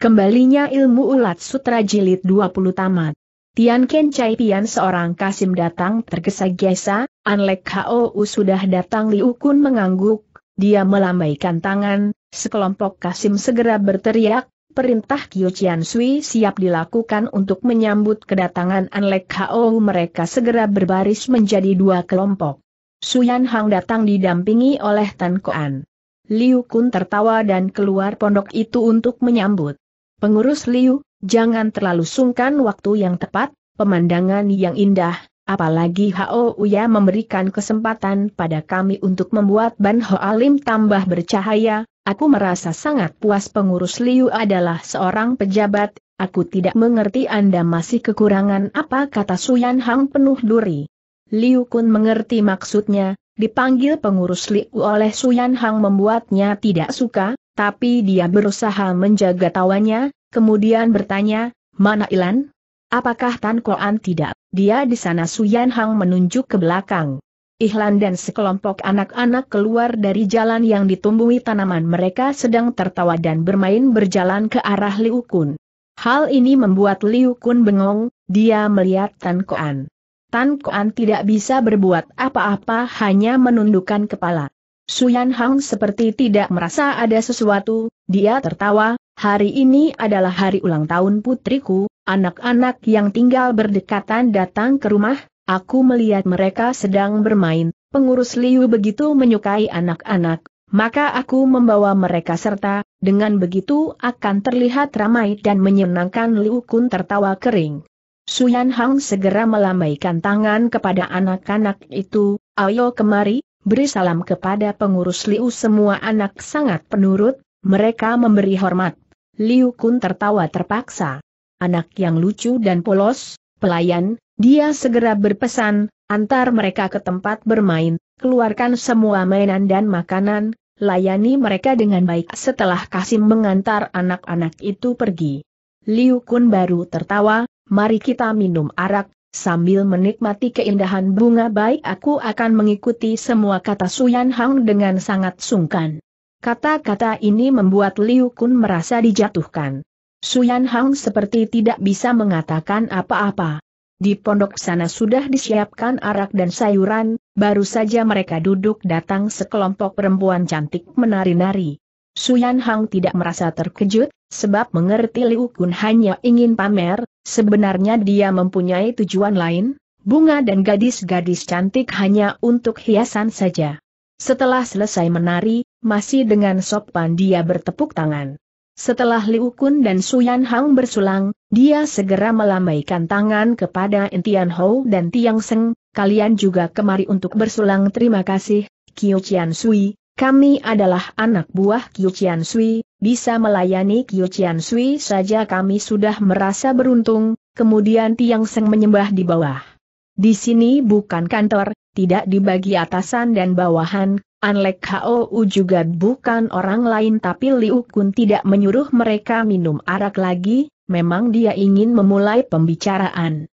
Kembalinya ilmu ulat sutra jilid 20 tamat. Tian Ken Chai Pian seorang kasim datang tergesa-gesa, Anlek Hou sudah datang Liu Kun mengangguk, dia melambaikan tangan, sekelompok kasim segera berteriak, perintah Kyo Chian Sui siap dilakukan untuk menyambut kedatangan Anlek Hou mereka segera berbaris menjadi dua kelompok. Suyan Hang datang didampingi oleh Tan Koan. Liu Kun tertawa dan keluar pondok itu untuk menyambut. Pengurus Liu, jangan terlalu sungkan waktu yang tepat, pemandangan yang indah, apalagi Hao Uya memberikan kesempatan pada kami untuk membuat Ban Ho Alim tambah bercahaya, aku merasa sangat puas pengurus Liu adalah seorang pejabat, aku tidak mengerti Anda masih kekurangan apa kata Suyan Hang penuh duri. Liu Kun mengerti maksudnya, dipanggil pengurus Liu oleh Suyan Hang membuatnya tidak suka, tapi dia berusaha menjaga tawanya, Kemudian bertanya, mana Ilan? Apakah Tan Koan tidak? Dia di sana Suyan Hang menunjuk ke belakang. Ihlan dan sekelompok anak-anak keluar dari jalan yang ditumbuhi tanaman mereka sedang tertawa dan bermain berjalan ke arah Liu Kun. Hal ini membuat Liu Kun bengong, dia melihat Tan Koan. Tan Koan tidak bisa berbuat apa-apa hanya menundukkan kepala. Suyan Hang seperti tidak merasa ada sesuatu, dia tertawa, hari ini adalah hari ulang tahun putriku, anak-anak yang tinggal berdekatan datang ke rumah, aku melihat mereka sedang bermain, pengurus Liu begitu menyukai anak-anak, maka aku membawa mereka serta, dengan begitu akan terlihat ramai dan menyenangkan Liu Kun tertawa kering. Suyan Hang segera melambaikan tangan kepada anak-anak itu, ayo kemari, beri salam kepada pengurus Liu semua anak sangat penurut, mereka memberi hormat. Liu Kun tertawa terpaksa. Anak yang lucu dan polos, pelayan, dia segera berpesan, antar mereka ke tempat bermain, keluarkan semua mainan dan makanan, layani mereka dengan baik setelah Kasim mengantar anak-anak itu pergi. Liu Kun baru tertawa, mari kita minum arak, Sambil menikmati keindahan bunga baik aku akan mengikuti semua kata Suyan Hang dengan sangat sungkan. Kata-kata ini membuat Liu Kun merasa dijatuhkan. Suyan Hang seperti tidak bisa mengatakan apa-apa. Di pondok sana sudah disiapkan arak dan sayuran, baru saja mereka duduk datang sekelompok perempuan cantik menari-nari. Suyan Hang tidak merasa terkejut, sebab mengerti Liu Kun hanya ingin pamer, sebenarnya dia mempunyai tujuan lain, bunga dan gadis-gadis cantik hanya untuk hiasan saja. Setelah selesai menari, masih dengan sopan dia bertepuk tangan. Setelah Liu Kun dan Suyan Hang bersulang, dia segera melambaikan tangan kepada Entian Hou dan Tiang Seng, kalian juga kemari untuk bersulang terima kasih, Qiu Chian Sui, kami adalah anak buah Kyu Chian Sui, bisa melayani Kyu Chian Sui saja kami sudah merasa beruntung, kemudian Tiang Seng menyembah di bawah. Di sini bukan kantor, tidak dibagi atasan dan bawahan, Anlek Hou juga bukan orang lain tapi Liu Kun tidak menyuruh mereka minum arak lagi, memang dia ingin memulai pembicaraan.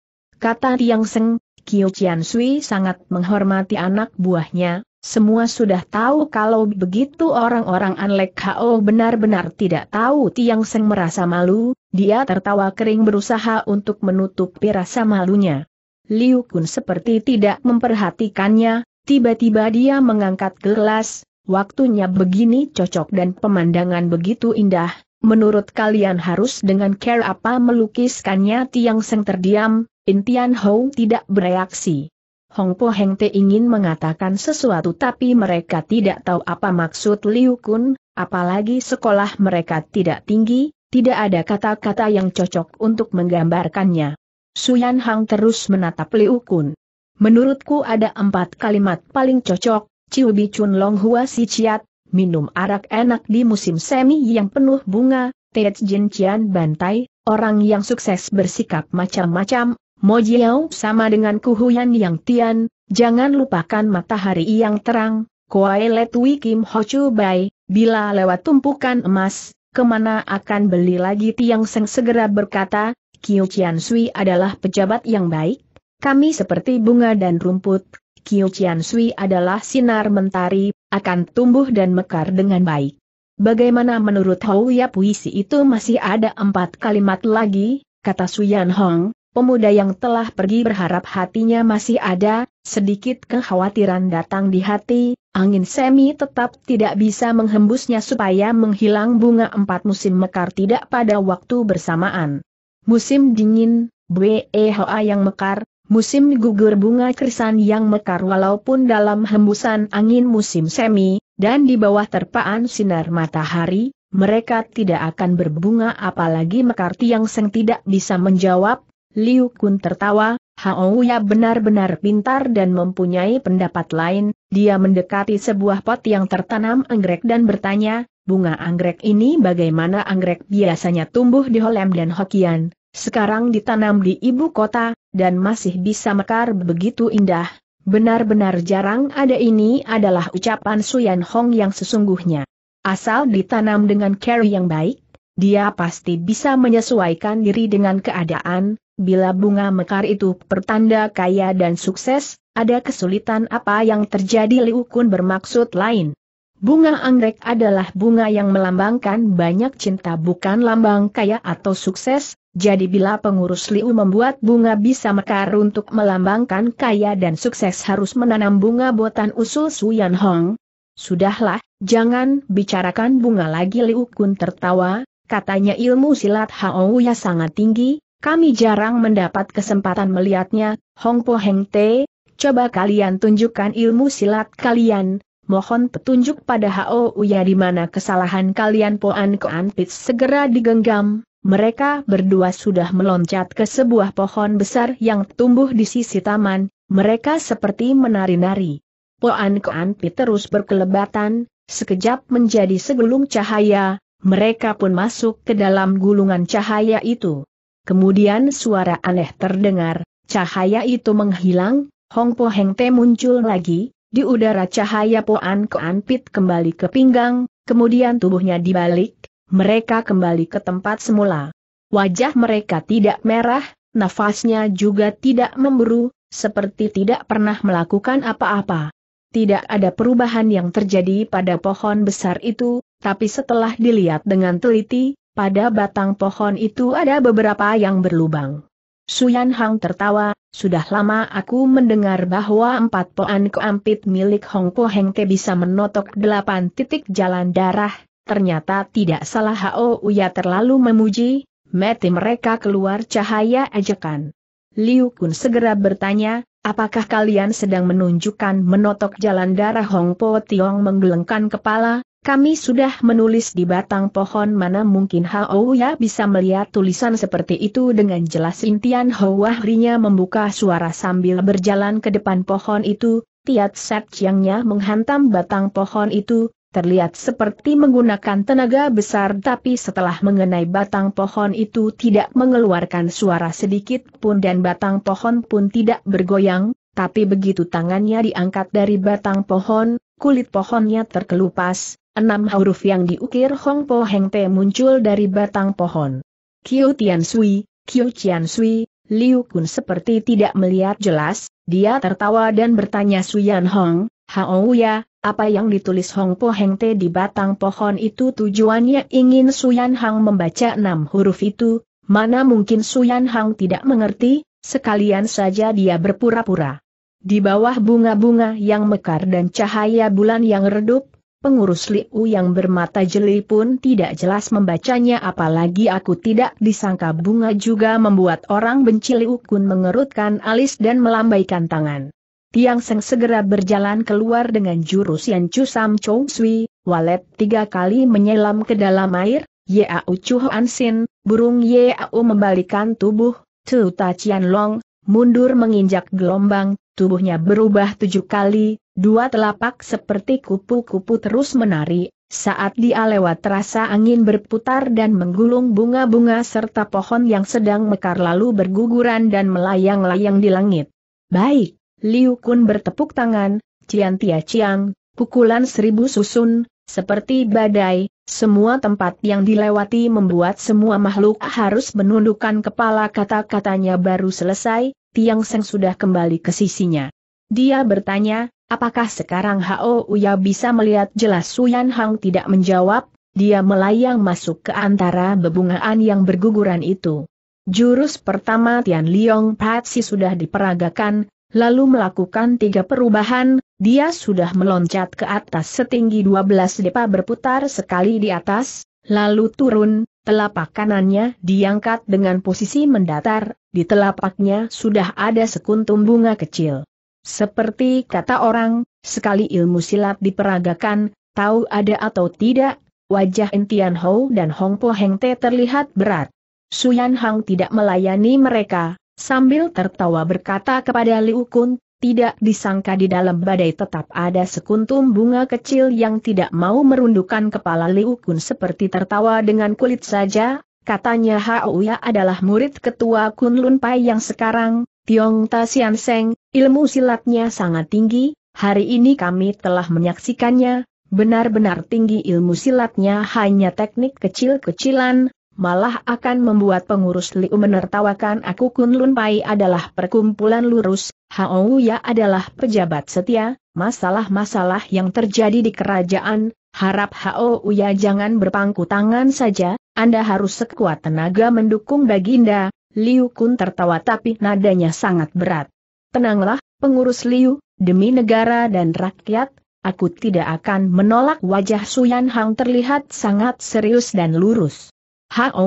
Kata Tiang Seng, Kyu Chian Sui sangat menghormati anak buahnya, semua sudah tahu kalau begitu orang-orang Anlek Hao benar-benar tidak tahu Tiang Seng merasa malu, dia tertawa kering berusaha untuk menutup rasa malunya. Liu Kun seperti tidak memperhatikannya, tiba-tiba dia mengangkat gelas, waktunya begini cocok dan pemandangan begitu indah, menurut kalian harus dengan care apa melukiskannya Tiang Seng terdiam, Intian Hou tidak bereaksi. Hong Po Heng Te ingin mengatakan sesuatu tapi mereka tidak tahu apa maksud Liu Kun, apalagi sekolah mereka tidak tinggi, tidak ada kata-kata yang cocok untuk menggambarkannya. Su Yan Hang terus menatap Liu Kun. Menurutku ada empat kalimat paling cocok, Ciu Bi Chun Long Hua Si Chiat, minum arak enak di musim semi yang penuh bunga, Tej Jin Cian Bantai, orang yang sukses bersikap macam-macam, Mojiao sama dengan Kuhuyan Yang Tian, jangan lupakan matahari yang terang, Koailet Wikim Hocu Bai, bila lewat tumpukan emas, kemana akan beli lagi Tiang Seng segera berkata, Kiu Chian Sui adalah pejabat yang baik, kami seperti bunga dan rumput, Kiu Chian Sui adalah sinar mentari, akan tumbuh dan mekar dengan baik. Bagaimana menurut Hou Ya puisi itu masih ada empat kalimat lagi, kata Suyan Hong, Pemuda yang telah pergi berharap hatinya masih ada, sedikit kekhawatiran datang di hati, angin semi tetap tidak bisa menghembusnya supaya menghilang bunga empat musim mekar tidak pada waktu bersamaan. Musim dingin, BEHA yang mekar, musim gugur bunga krisan yang mekar walaupun dalam hembusan angin musim semi, dan di bawah terpaan sinar matahari, mereka tidak akan berbunga apalagi mekar tiang seng tidak bisa menjawab, Liu Kun tertawa, Hao Ya benar-benar pintar dan mempunyai pendapat lain, dia mendekati sebuah pot yang tertanam anggrek dan bertanya, bunga anggrek ini bagaimana anggrek biasanya tumbuh di Holem dan Hokian, sekarang ditanam di ibu kota, dan masih bisa mekar begitu indah, benar-benar jarang ada ini adalah ucapan Suyan Hong yang sesungguhnya. Asal ditanam dengan care yang baik, dia pasti bisa menyesuaikan diri dengan keadaan, Bila bunga mekar itu pertanda kaya dan sukses, ada kesulitan apa yang terjadi Liu Kun bermaksud lain. Bunga anggrek adalah bunga yang melambangkan banyak cinta bukan lambang kaya atau sukses, jadi bila pengurus Liu membuat bunga bisa mekar untuk melambangkan kaya dan sukses harus menanam bunga buatan usul Suyan Hong. Sudahlah, jangan bicarakan bunga lagi Liu Kun tertawa, katanya ilmu silat Hao Ya sangat tinggi, kami jarang mendapat kesempatan melihatnya, Hong Po Heng Te, coba kalian tunjukkan ilmu silat kalian, mohon petunjuk pada Hao Uya di mana kesalahan kalian Poan Koan Pits segera digenggam. Mereka berdua sudah meloncat ke sebuah pohon besar yang tumbuh di sisi taman, mereka seperti menari-nari. Poan Koan Pit terus berkelebatan, sekejap menjadi segelung cahaya, mereka pun masuk ke dalam gulungan cahaya itu. Kemudian suara aneh terdengar, cahaya itu menghilang, Hong Po Heng Te muncul lagi, di udara cahaya Poan An Pit kembali ke pinggang, kemudian tubuhnya dibalik, mereka kembali ke tempat semula. Wajah mereka tidak merah, nafasnya juga tidak memburu, seperti tidak pernah melakukan apa-apa. Tidak ada perubahan yang terjadi pada pohon besar itu, tapi setelah dilihat dengan teliti, pada batang pohon itu ada beberapa yang berlubang. Suyan Hang tertawa, sudah lama aku mendengar bahwa empat poan keampit milik Hong Po Heng Te bisa menotok delapan titik jalan darah, ternyata tidak salah Hao Uya terlalu memuji, mati mereka keluar cahaya ajakan. Liu Kun segera bertanya, apakah kalian sedang menunjukkan menotok jalan darah Hong Po Tiong menggelengkan kepala, kami sudah menulis di batang pohon mana mungkin Hao Ya bisa melihat tulisan seperti itu dengan jelas Intian Ho Wahrinya membuka suara sambil berjalan ke depan pohon itu, Tiat Set Chiangnya menghantam batang pohon itu, terlihat seperti menggunakan tenaga besar tapi setelah mengenai batang pohon itu tidak mengeluarkan suara sedikit pun dan batang pohon pun tidak bergoyang, tapi begitu tangannya diangkat dari batang pohon, kulit pohonnya terkelupas, Enam huruf yang diukir Hong Po Heng Te muncul dari batang pohon. Kiu Tian Sui, Kiu Tian Sui, Liu Kun seperti tidak melihat jelas, dia tertawa dan bertanya Suyan Hong, Hao ya, apa yang ditulis Hong Po Heng Te di batang pohon itu tujuannya ingin Suyan Hang membaca enam huruf itu, mana mungkin Suyan Hang tidak mengerti, sekalian saja dia berpura-pura. Di bawah bunga-bunga yang mekar dan cahaya bulan yang redup, Pengurus Liu yang bermata jeli pun tidak jelas membacanya apalagi aku tidak disangka bunga juga membuat orang benci Liu Kun mengerutkan alis dan melambaikan tangan. Tiang Seng segera berjalan keluar dengan jurus Yan Chu Sam Chou Sui, walet tiga kali menyelam ke dalam air, Yau Chu Hoan Sin, burung Yau membalikan tubuh, Tu Ta Chian Long, mundur menginjak gelombang, tubuhnya berubah tujuh kali, Dua telapak seperti kupu-kupu terus menari, saat dia lewat terasa angin berputar dan menggulung bunga-bunga serta pohon yang sedang mekar lalu berguguran dan melayang-layang di langit. Baik, Liu Kun bertepuk tangan, Cian Tia Ciang, pukulan seribu susun, seperti badai, semua tempat yang dilewati membuat semua makhluk harus menundukkan kepala kata-katanya baru selesai, Tiang Seng sudah kembali ke sisinya. Dia bertanya, Apakah sekarang Hao Uya bisa melihat jelas Suyan Hang tidak menjawab? Dia melayang masuk ke antara bebungaan yang berguguran itu. Jurus pertama Tian Liong Patsi sudah diperagakan, lalu melakukan tiga perubahan, dia sudah meloncat ke atas setinggi 12 depa berputar sekali di atas, lalu turun, telapak kanannya diangkat dengan posisi mendatar, di telapaknya sudah ada sekuntum bunga kecil. Seperti kata orang, sekali ilmu silat diperagakan, tahu ada atau tidak, wajah Entian Hou dan Hong Po Heng Te terlihat berat. Suyan Hang tidak melayani mereka, sambil tertawa berkata kepada Liu Kun, tidak disangka di dalam badai tetap ada sekuntum bunga kecil yang tidak mau merundukkan kepala Liu Kun seperti tertawa dengan kulit saja, katanya hao ya adalah murid ketua kun lun Pai yang sekarang, Tiong Ta Sian Seng, ilmu silatnya sangat tinggi, hari ini kami telah menyaksikannya, benar-benar tinggi ilmu silatnya hanya teknik kecil-kecilan, malah akan membuat pengurus Liu menertawakan aku Kun Lun Pai adalah perkumpulan lurus, Hao Ya adalah pejabat setia, masalah-masalah yang terjadi di kerajaan, harap Hao Ya jangan berpangku tangan saja, Anda harus sekuat tenaga mendukung Baginda, Liu Kun tertawa tapi nadanya sangat berat. Tenanglah, pengurus Liu, demi negara dan rakyat, aku tidak akan menolak wajah Suyan Hang terlihat sangat serius dan lurus.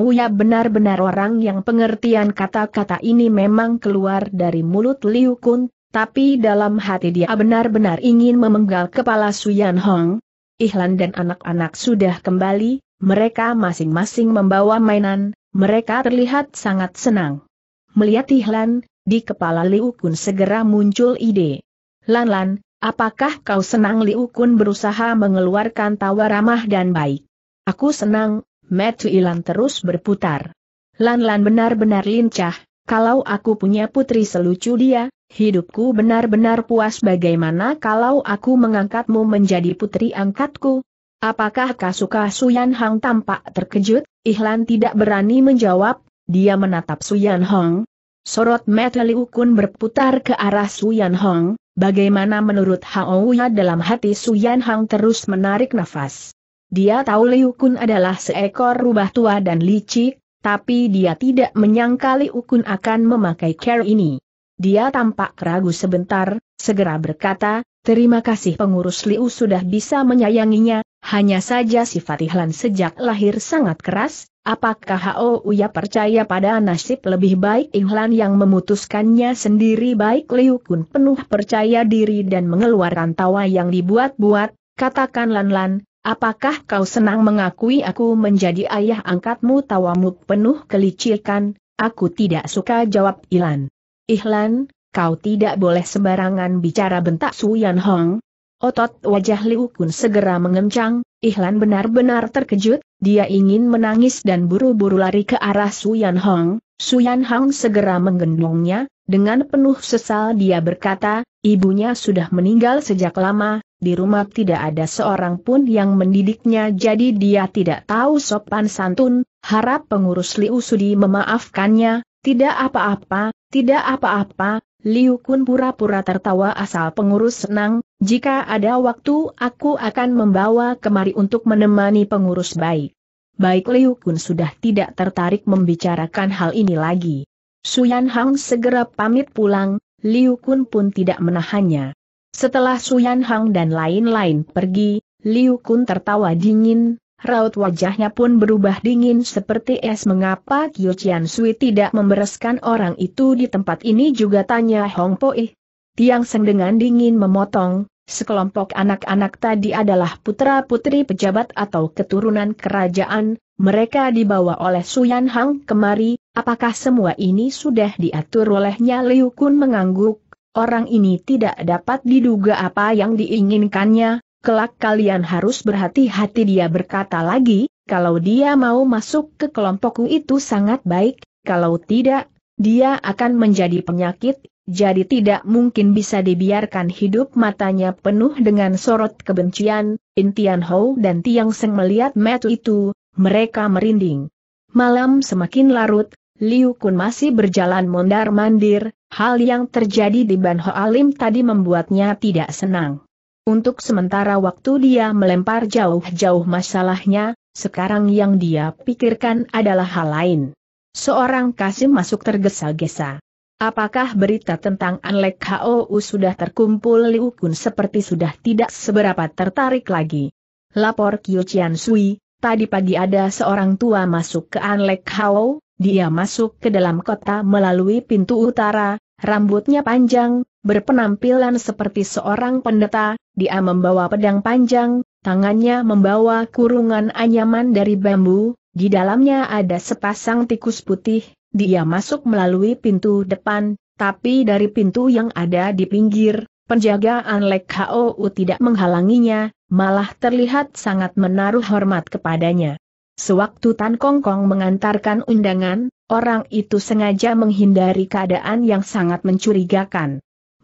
Ya benar-benar orang yang pengertian kata-kata ini memang keluar dari mulut Liu Kun, tapi dalam hati dia benar-benar ingin memenggal kepala Suyan Hong. Ihlan dan anak-anak sudah kembali, mereka masing-masing membawa mainan, mereka terlihat sangat senang. Melihat Ihlan, di kepala Liu Kun segera muncul ide. Lan Lan, apakah kau senang Liu Kun berusaha mengeluarkan tawa ramah dan baik? Aku senang, Matthew Ilan terus berputar. Lan Lan benar-benar lincah, kalau aku punya putri selucu dia, hidupku benar-benar puas bagaimana kalau aku mengangkatmu menjadi putri angkatku, Apakah Kasuka Suyan Hong tampak terkejut? Ihlan tidak berani menjawab, dia menatap Suyan Hong. Sorot mata Liu berputar ke arah Suyan Hong, bagaimana menurut Hauya? dalam hati Suyan Hong terus menarik nafas. Dia tahu Liu Kun adalah seekor rubah tua dan licik, tapi dia tidak menyangka Liu Kun akan memakai care ini. Dia tampak ragu sebentar, segera berkata, Terima kasih pengurus Liu sudah bisa menyayanginya, hanya saja sifat Ihlan sejak lahir sangat keras, apakah Hao Uya percaya pada nasib lebih baik Ihlan yang memutuskannya sendiri baik Liu Kun penuh percaya diri dan mengeluarkan tawa yang dibuat-buat, katakan Lan Lan, apakah kau senang mengakui aku menjadi ayah angkatmu tawamu penuh kelicikan, aku tidak suka jawab Ihlan. Ihlan, kau tidak boleh sembarangan bicara bentak Su Yan Hong, Otot wajah Liu Kun segera mengencang, Ihlan benar-benar terkejut, dia ingin menangis dan buru-buru lari ke arah Yan Hong. Yan Hong segera menggendongnya, dengan penuh sesal dia berkata, ibunya sudah meninggal sejak lama, di rumah tidak ada seorang pun yang mendidiknya jadi dia tidak tahu sopan santun, harap pengurus Liu Sudi memaafkannya, tidak apa-apa, tidak apa-apa, Liu Kun pura-pura tertawa asal pengurus senang, jika ada waktu aku akan membawa kemari untuk menemani pengurus baik. Baik Liu Kun sudah tidak tertarik membicarakan hal ini lagi. Suyan Hang segera pamit pulang, Liu Kun pun tidak menahannya. Setelah Suyan Hang dan lain-lain pergi, Liu Kun tertawa dingin, Raut wajahnya pun berubah dingin seperti es mengapa Kyo Chian Sui tidak membereskan orang itu di tempat ini juga tanya Hong Poi. Tiang Seng dengan dingin memotong, sekelompok anak-anak tadi adalah putra-putri pejabat atau keturunan kerajaan, mereka dibawa oleh Suyan Hang kemari, apakah semua ini sudah diatur olehnya Liu Kun mengangguk, orang ini tidak dapat diduga apa yang diinginkannya, Kelak kalian harus berhati-hati dia berkata lagi, kalau dia mau masuk ke kelompokku itu sangat baik, kalau tidak, dia akan menjadi penyakit, jadi tidak mungkin bisa dibiarkan hidup matanya penuh dengan sorot kebencian, Intian Hou dan Tiang Seng melihat metu itu, mereka merinding. Malam semakin larut, Liu Kun masih berjalan mondar-mandir, hal yang terjadi di Ban Ho Alim tadi membuatnya tidak senang. Untuk sementara waktu dia melempar jauh-jauh masalahnya, sekarang yang dia pikirkan adalah hal lain. Seorang Kasim masuk tergesa-gesa. Apakah berita tentang Anlek HOU sudah terkumpul Liu Kun seperti sudah tidak seberapa tertarik lagi? Lapor Kyo Chian Sui, tadi pagi ada seorang tua masuk ke Anlek HOU, dia masuk ke dalam kota melalui pintu utara, rambutnya panjang, Berpenampilan seperti seorang pendeta, dia membawa pedang panjang, tangannya membawa kurungan anyaman dari bambu, di dalamnya ada sepasang tikus putih, dia masuk melalui pintu depan, tapi dari pintu yang ada di pinggir, penjaga Anlek Hou tidak menghalanginya, malah terlihat sangat menaruh hormat kepadanya. Sewaktu Tan Kong Kong mengantarkan undangan, orang itu sengaja menghindari keadaan yang sangat mencurigakan.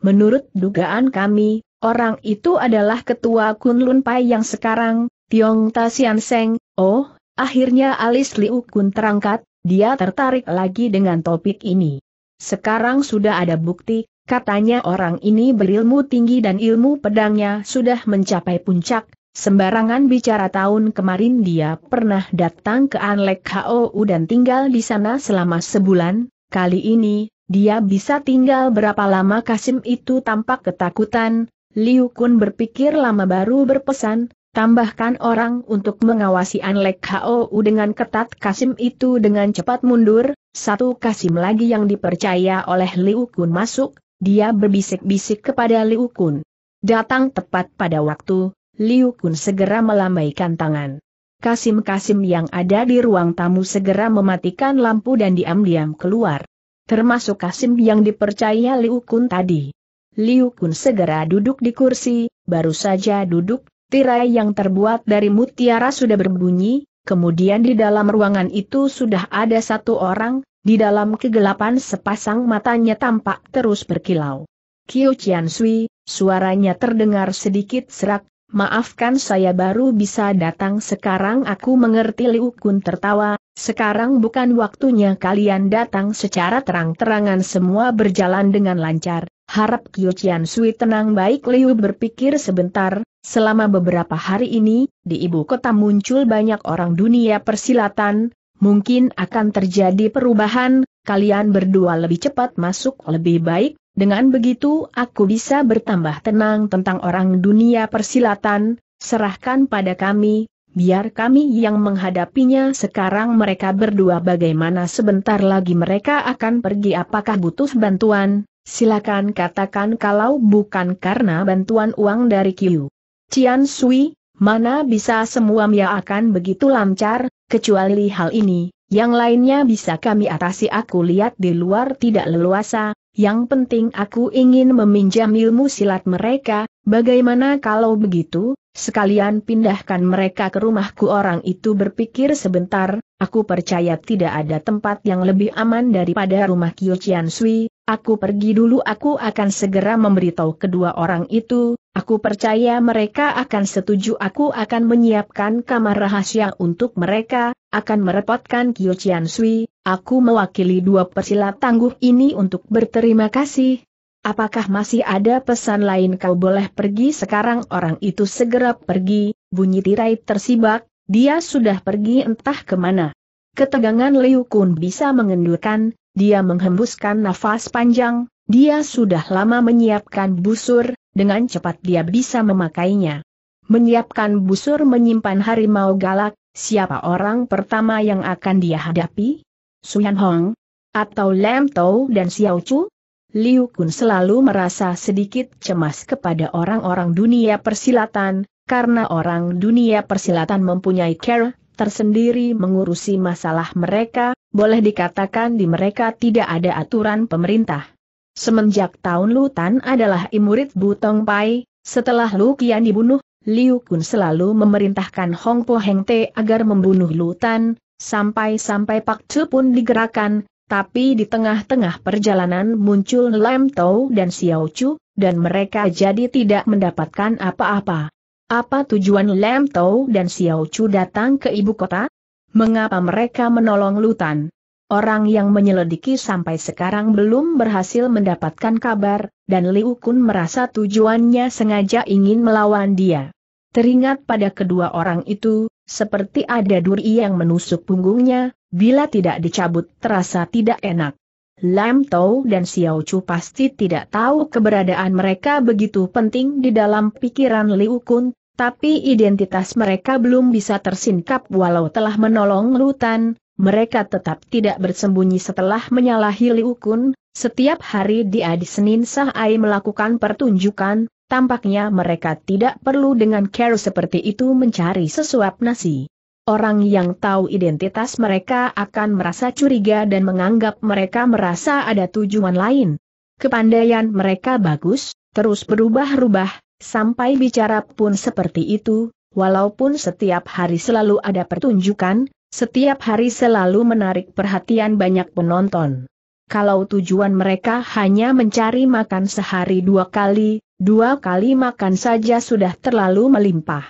Menurut dugaan kami, orang itu adalah ketua Kunlun Pai yang sekarang, Tiong Tasian Seng. Oh, akhirnya alis Liu Kun terangkat, dia tertarik lagi dengan topik ini. Sekarang sudah ada bukti, katanya orang ini berilmu tinggi dan ilmu pedangnya sudah mencapai puncak, Sembarangan bicara tahun kemarin dia pernah datang ke Anlek KOU dan tinggal di sana selama sebulan, kali ini, dia bisa tinggal berapa lama Kasim itu tampak ketakutan, Liu Kun berpikir lama baru berpesan, tambahkan orang untuk mengawasi Anlek Hou dengan ketat Kasim itu dengan cepat mundur, satu Kasim lagi yang dipercaya oleh Liu Kun masuk, dia berbisik-bisik kepada Liu Kun. Datang tepat pada waktu, Liu Kun segera melambaikan tangan. Kasim-kasim yang ada di ruang tamu segera mematikan lampu dan diam-diam keluar termasuk Kasim yang dipercaya Liu Kun tadi. Liu Kun segera duduk di kursi, baru saja duduk, tirai yang terbuat dari mutiara sudah berbunyi, kemudian di dalam ruangan itu sudah ada satu orang, di dalam kegelapan sepasang matanya tampak terus berkilau. Kiu Chian Sui, suaranya terdengar sedikit serak, Maafkan saya baru bisa datang sekarang aku mengerti Liu Kun tertawa, sekarang bukan waktunya kalian datang secara terang-terangan semua berjalan dengan lancar. Harap Kyo Chian Sui tenang baik Liu berpikir sebentar, selama beberapa hari ini, di ibu kota muncul banyak orang dunia persilatan, mungkin akan terjadi perubahan, kalian berdua lebih cepat masuk lebih baik, dengan begitu aku bisa bertambah tenang tentang orang dunia persilatan, serahkan pada kami, biar kami yang menghadapinya sekarang mereka berdua bagaimana sebentar lagi mereka akan pergi apakah butuh bantuan, silakan katakan kalau bukan karena bantuan uang dari Kiu. Cian Sui, mana bisa semua Mia akan begitu lancar, kecuali hal ini, yang lainnya bisa kami atasi aku lihat di luar tidak leluasa, yang penting aku ingin meminjam ilmu silat mereka, bagaimana kalau begitu, sekalian pindahkan mereka ke rumahku orang itu berpikir sebentar, aku percaya tidak ada tempat yang lebih aman daripada rumah Kyo Chian Sui, aku pergi dulu aku akan segera memberitahu kedua orang itu, aku percaya mereka akan setuju aku akan menyiapkan kamar rahasia untuk mereka, akan merepotkan Kyo Chian Sui, Aku mewakili dua persilat tangguh ini untuk berterima kasih. Apakah masih ada pesan lain kau boleh pergi sekarang orang itu segera pergi, bunyi tirai tersibak, dia sudah pergi entah kemana. Ketegangan Liu Kun bisa mengendurkan, dia menghembuskan nafas panjang, dia sudah lama menyiapkan busur, dengan cepat dia bisa memakainya. Menyiapkan busur menyimpan harimau galak, siapa orang pertama yang akan dia hadapi? Suyan Hong? Atau Lam Tau dan Xiao Chu? Liu Kun selalu merasa sedikit cemas kepada orang-orang dunia persilatan, karena orang dunia persilatan mempunyai care tersendiri mengurusi masalah mereka, boleh dikatakan di mereka tidak ada aturan pemerintah. Semenjak tahun Lutan adalah imurid Butong Pai, setelah Lu Qian dibunuh, Liu Kun selalu memerintahkan Hong Po Heng Te agar membunuh Lutan, Sampai-sampai Pak Chu pun digerakkan, tapi di tengah-tengah perjalanan muncul Lam Tau dan Xiao Chu, dan mereka jadi tidak mendapatkan apa-apa. Apa tujuan Lam Tau dan Xiao Chu datang ke ibu kota? Mengapa mereka menolong Lutan? Orang yang menyelidiki sampai sekarang belum berhasil mendapatkan kabar, dan Liu Kun merasa tujuannya sengaja ingin melawan dia. Teringat pada kedua orang itu, seperti ada duri yang menusuk punggungnya, bila tidak dicabut terasa tidak enak. Lam Tau dan Xiao Chu pasti tidak tahu keberadaan mereka begitu penting di dalam pikiran Liu Kun, tapi identitas mereka belum bisa tersingkap walau telah menolong Lutan, mereka tetap tidak bersembunyi setelah menyalahi Liu Kun, setiap hari di Adi Senin Sahai melakukan pertunjukan, tampaknya mereka tidak perlu dengan care seperti itu mencari sesuap nasi. Orang yang tahu identitas mereka akan merasa curiga dan menganggap mereka merasa ada tujuan lain. Kepandaian mereka bagus, terus berubah-ubah, sampai bicara pun seperti itu, walaupun setiap hari selalu ada pertunjukan, setiap hari selalu menarik perhatian banyak penonton. Kalau tujuan mereka hanya mencari makan sehari dua kali, dua kali makan saja sudah terlalu melimpah.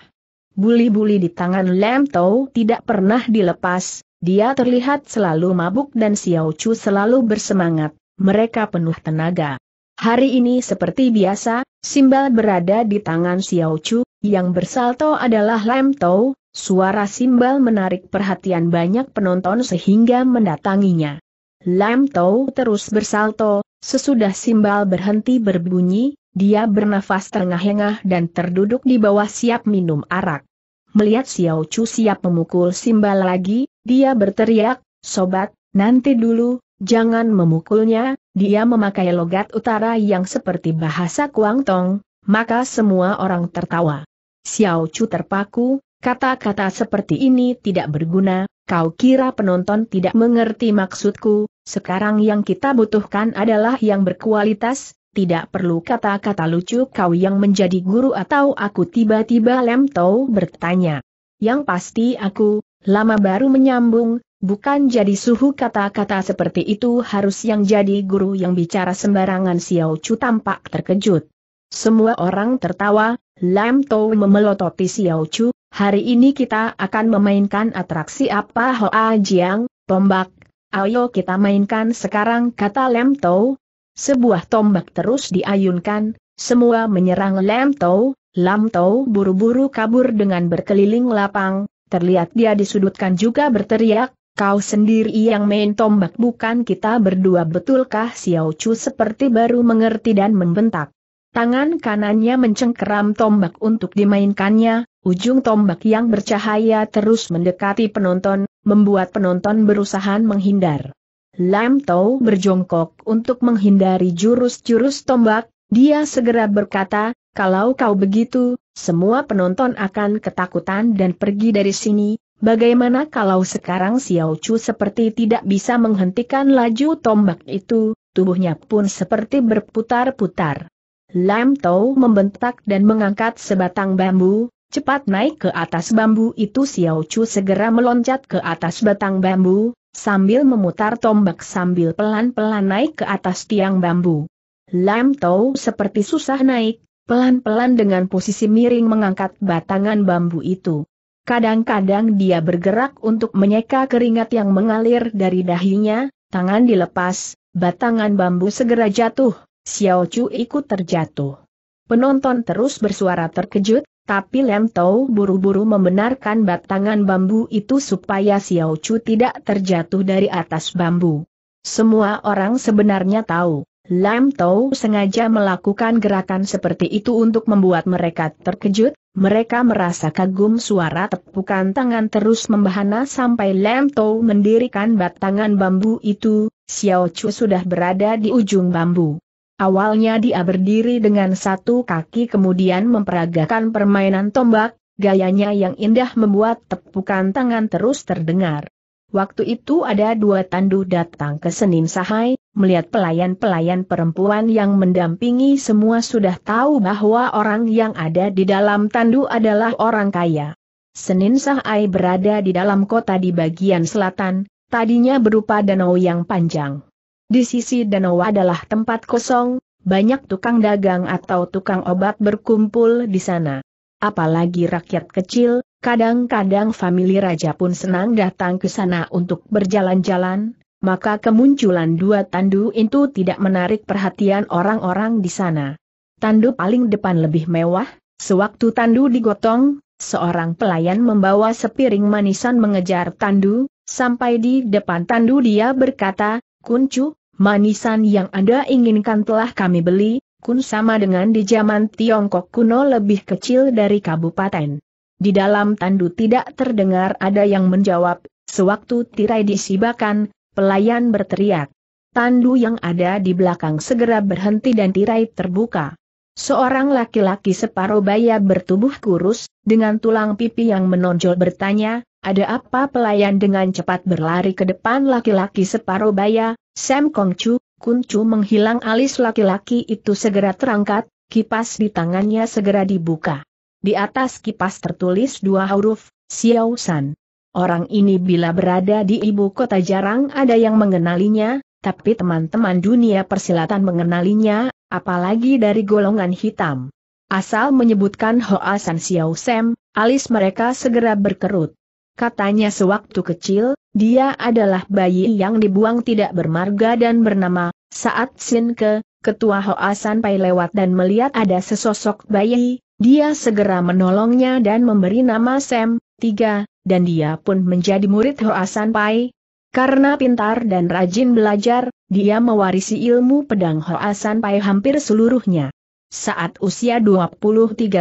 Buli-buli di tangan Lam Tau tidak pernah dilepas, dia terlihat selalu mabuk dan Xiao Chu selalu bersemangat, mereka penuh tenaga. Hari ini seperti biasa, simbal berada di tangan Xiao Chu, yang bersalto adalah Lam Tau, Suara simbal menarik perhatian banyak penonton sehingga mendatanginya. Lam Tau terus bersalto, sesudah simbal berhenti berbunyi, dia bernafas terengah-engah dan terduduk di bawah siap minum arak. Melihat Xiao Chu siap memukul simbal lagi, dia berteriak, Sobat, nanti dulu, jangan memukulnya, dia memakai logat utara yang seperti bahasa Kuang Tong. maka semua orang tertawa. Xiao Chu terpaku, Kata-kata seperti ini tidak berguna, kau kira penonton tidak mengerti maksudku, sekarang yang kita butuhkan adalah yang berkualitas, tidak perlu kata-kata lucu kau yang menjadi guru atau aku tiba-tiba Lemto bertanya. Yang pasti aku, lama baru menyambung, bukan jadi suhu kata-kata seperti itu harus yang jadi guru yang bicara sembarangan Xiao Chu tampak terkejut. Semua orang tertawa, Lam Tou memelototi Xiao Chu, Hari ini kita akan memainkan atraksi apa Hoa Jiang, tombak. Ayo kita mainkan sekarang kata Lem Tau. Sebuah tombak terus diayunkan, semua menyerang Lem Tau. Lam Tau buru-buru kabur dengan berkeliling lapang, terlihat dia disudutkan juga berteriak, Kau sendiri yang main tombak bukan kita berdua betulkah Xiao Chu seperti baru mengerti dan membentak. Tangan kanannya mencengkeram tombak untuk dimainkannya, Ujung tombak yang bercahaya terus mendekati penonton, membuat penonton berusaha menghindar. Lam Tau berjongkok untuk menghindari jurus-jurus tombak, dia segera berkata, kalau kau begitu, semua penonton akan ketakutan dan pergi dari sini, bagaimana kalau sekarang Xiao Chu seperti tidak bisa menghentikan laju tombak itu, tubuhnya pun seperti berputar-putar. Lam Tau membentak dan mengangkat sebatang bambu, Cepat naik ke atas bambu itu Xiao Chu segera meloncat ke atas batang bambu, sambil memutar tombak sambil pelan-pelan naik ke atas tiang bambu. Lam Tau seperti susah naik, pelan-pelan dengan posisi miring mengangkat batangan bambu itu. Kadang-kadang dia bergerak untuk menyeka keringat yang mengalir dari dahinya, tangan dilepas, batangan bambu segera jatuh, Xiao Chu ikut terjatuh. Penonton terus bersuara terkejut, tapi Lem Tau buru-buru membenarkan batangan bambu itu supaya Xiao Chu tidak terjatuh dari atas bambu. Semua orang sebenarnya tahu, Lem Tau sengaja melakukan gerakan seperti itu untuk membuat mereka terkejut, mereka merasa kagum suara tepukan tangan terus membahana sampai Lem Tau mendirikan batangan bambu itu, Xiao Chu sudah berada di ujung bambu. Awalnya dia berdiri dengan satu kaki kemudian memperagakan permainan tombak, gayanya yang indah membuat tepukan tangan terus terdengar. Waktu itu ada dua tandu datang ke Senin Sahai, melihat pelayan-pelayan perempuan yang mendampingi semua sudah tahu bahwa orang yang ada di dalam tandu adalah orang kaya. Senin Sahai berada di dalam kota di bagian selatan, tadinya berupa danau yang panjang. Di sisi danau adalah tempat kosong, banyak tukang dagang atau tukang obat berkumpul di sana. Apalagi rakyat kecil, kadang-kadang famili raja pun senang datang ke sana untuk berjalan-jalan, maka kemunculan dua tandu itu tidak menarik perhatian orang-orang di sana. Tandu paling depan lebih mewah, sewaktu tandu digotong, seorang pelayan membawa sepiring manisan mengejar tandu, sampai di depan tandu dia berkata, Kuncu, manisan yang Anda inginkan telah kami beli, kun sama dengan di zaman Tiongkok kuno lebih kecil dari kabupaten. Di dalam tandu tidak terdengar ada yang menjawab, sewaktu tirai disibakan, pelayan berteriak. Tandu yang ada di belakang segera berhenti dan tirai terbuka. Seorang laki-laki separuh baya bertubuh kurus, dengan tulang pipi yang menonjol bertanya, ada apa pelayan dengan cepat berlari ke depan laki-laki separuh baya, Sam Kong Kongcu, Kuncu menghilang alis laki-laki itu segera terangkat, kipas di tangannya segera dibuka. Di atas kipas tertulis dua huruf, Xiao San. Orang ini bila berada di ibu kota jarang ada yang mengenalinya, tapi teman-teman dunia persilatan mengenalinya, apalagi dari golongan hitam. Asal menyebutkan Hoa San Xiao Sam, alis mereka segera berkerut. Katanya sewaktu kecil, dia adalah bayi yang dibuang tidak bermarga dan bernama, saat Sin Ke, ketua Hoasan Pai lewat dan melihat ada sesosok bayi, dia segera menolongnya dan memberi nama Sam, tiga, dan dia pun menjadi murid Hoasan Pai. Karena pintar dan rajin belajar, dia mewarisi ilmu pedang Hoasan Pai hampir seluruhnya. Saat usia 23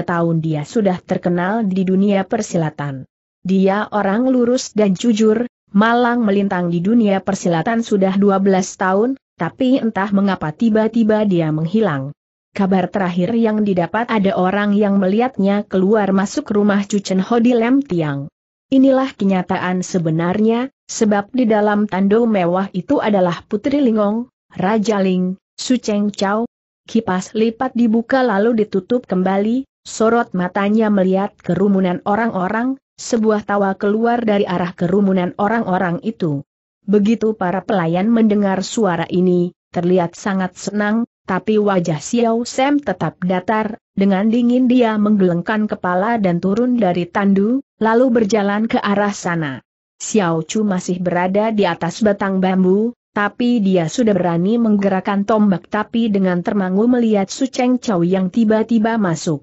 tahun dia sudah terkenal di dunia persilatan. Dia orang lurus dan jujur, malang melintang di dunia persilatan sudah 12 tahun, tapi entah mengapa tiba-tiba dia menghilang. Kabar terakhir yang didapat ada orang yang melihatnya keluar masuk rumah Cucen Hodi di Lem Tiang. Inilah kenyataan sebenarnya, sebab di dalam tando mewah itu adalah Putri Lingong, Raja Ling, Su Cheng Chao. Kipas lipat dibuka lalu ditutup kembali, sorot matanya melihat kerumunan orang-orang, sebuah tawa keluar dari arah kerumunan orang-orang itu. Begitu para pelayan mendengar suara ini, terlihat sangat senang, tapi wajah Xiao Sam tetap datar, dengan dingin dia menggelengkan kepala dan turun dari tandu, lalu berjalan ke arah sana. Xiao Chu masih berada di atas batang bambu, tapi dia sudah berani menggerakkan tombak tapi dengan termangu melihat Su Cheng Chow yang tiba-tiba masuk.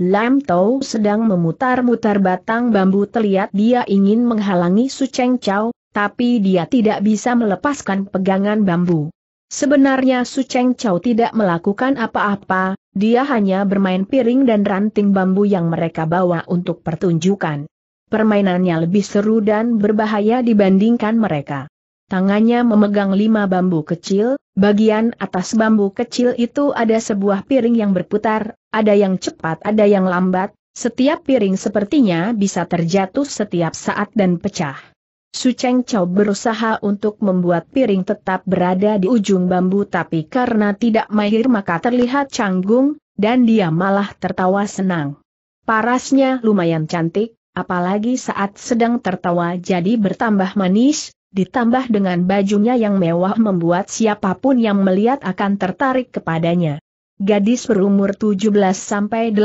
Lam Tau sedang memutar-mutar batang bambu terlihat dia ingin menghalangi Su Cheng Chao, tapi dia tidak bisa melepaskan pegangan bambu. Sebenarnya Su Cheng Chao tidak melakukan apa-apa, dia hanya bermain piring dan ranting bambu yang mereka bawa untuk pertunjukan. Permainannya lebih seru dan berbahaya dibandingkan mereka. Tangannya memegang lima bambu kecil, bagian atas bambu kecil itu ada sebuah piring yang berputar, ada yang cepat ada yang lambat, setiap piring sepertinya bisa terjatuh setiap saat dan pecah. Su Cheng berusaha untuk membuat piring tetap berada di ujung bambu tapi karena tidak mahir maka terlihat canggung, dan dia malah tertawa senang. Parasnya lumayan cantik, apalagi saat sedang tertawa jadi bertambah manis, ditambah dengan bajunya yang mewah membuat siapapun yang melihat akan tertarik kepadanya. Gadis berumur 17-18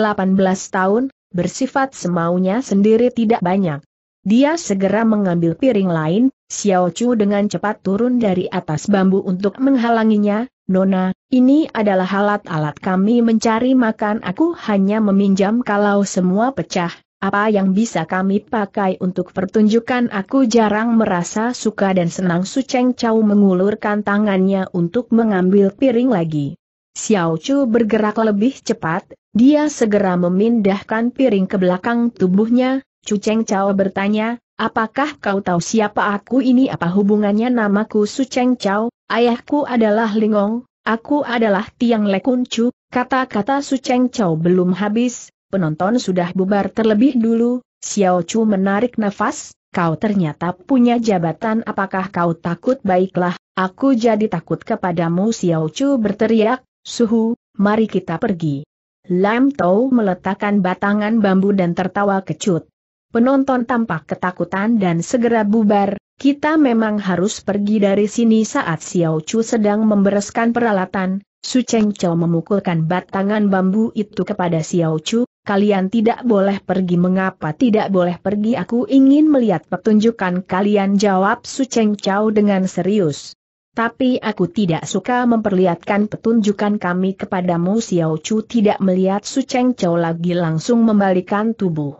tahun, bersifat semaunya sendiri tidak banyak. Dia segera mengambil piring lain, Xiao Chu dengan cepat turun dari atas bambu untuk menghalanginya, Nona, ini adalah alat-alat kami mencari makan aku hanya meminjam kalau semua pecah, apa yang bisa kami pakai untuk pertunjukan aku jarang merasa suka dan senang Su Cheng Chau mengulurkan tangannya untuk mengambil piring lagi. Xiao Chu bergerak lebih cepat, dia segera memindahkan piring ke belakang tubuhnya, Chu Cheng Chau bertanya, apakah kau tahu siapa aku ini apa hubungannya namaku Su Cheng Chau, ayahku adalah Lingong, aku adalah Tiang Lekun Chu, kata-kata Su Cheng Chau belum habis, penonton sudah bubar terlebih dulu, Xiao Chu menarik nafas, kau ternyata punya jabatan apakah kau takut baiklah, aku jadi takut kepadamu Xiao Chu berteriak, suhu, mari kita pergi. Lam Tau meletakkan batangan bambu dan tertawa kecut. Penonton tampak ketakutan dan segera bubar, kita memang harus pergi dari sini saat Xiao Chu sedang membereskan peralatan, Su Cheng Chou memukulkan batangan bambu itu kepada Xiao Chu, kalian tidak boleh pergi. Mengapa tidak boleh pergi? Aku ingin melihat pertunjukan kalian jawab Su Cheng Chao dengan serius. Tapi aku tidak suka memperlihatkan petunjukan kami kepadamu Xiao Chu tidak melihat Su Cheng Chao lagi langsung membalikan tubuh.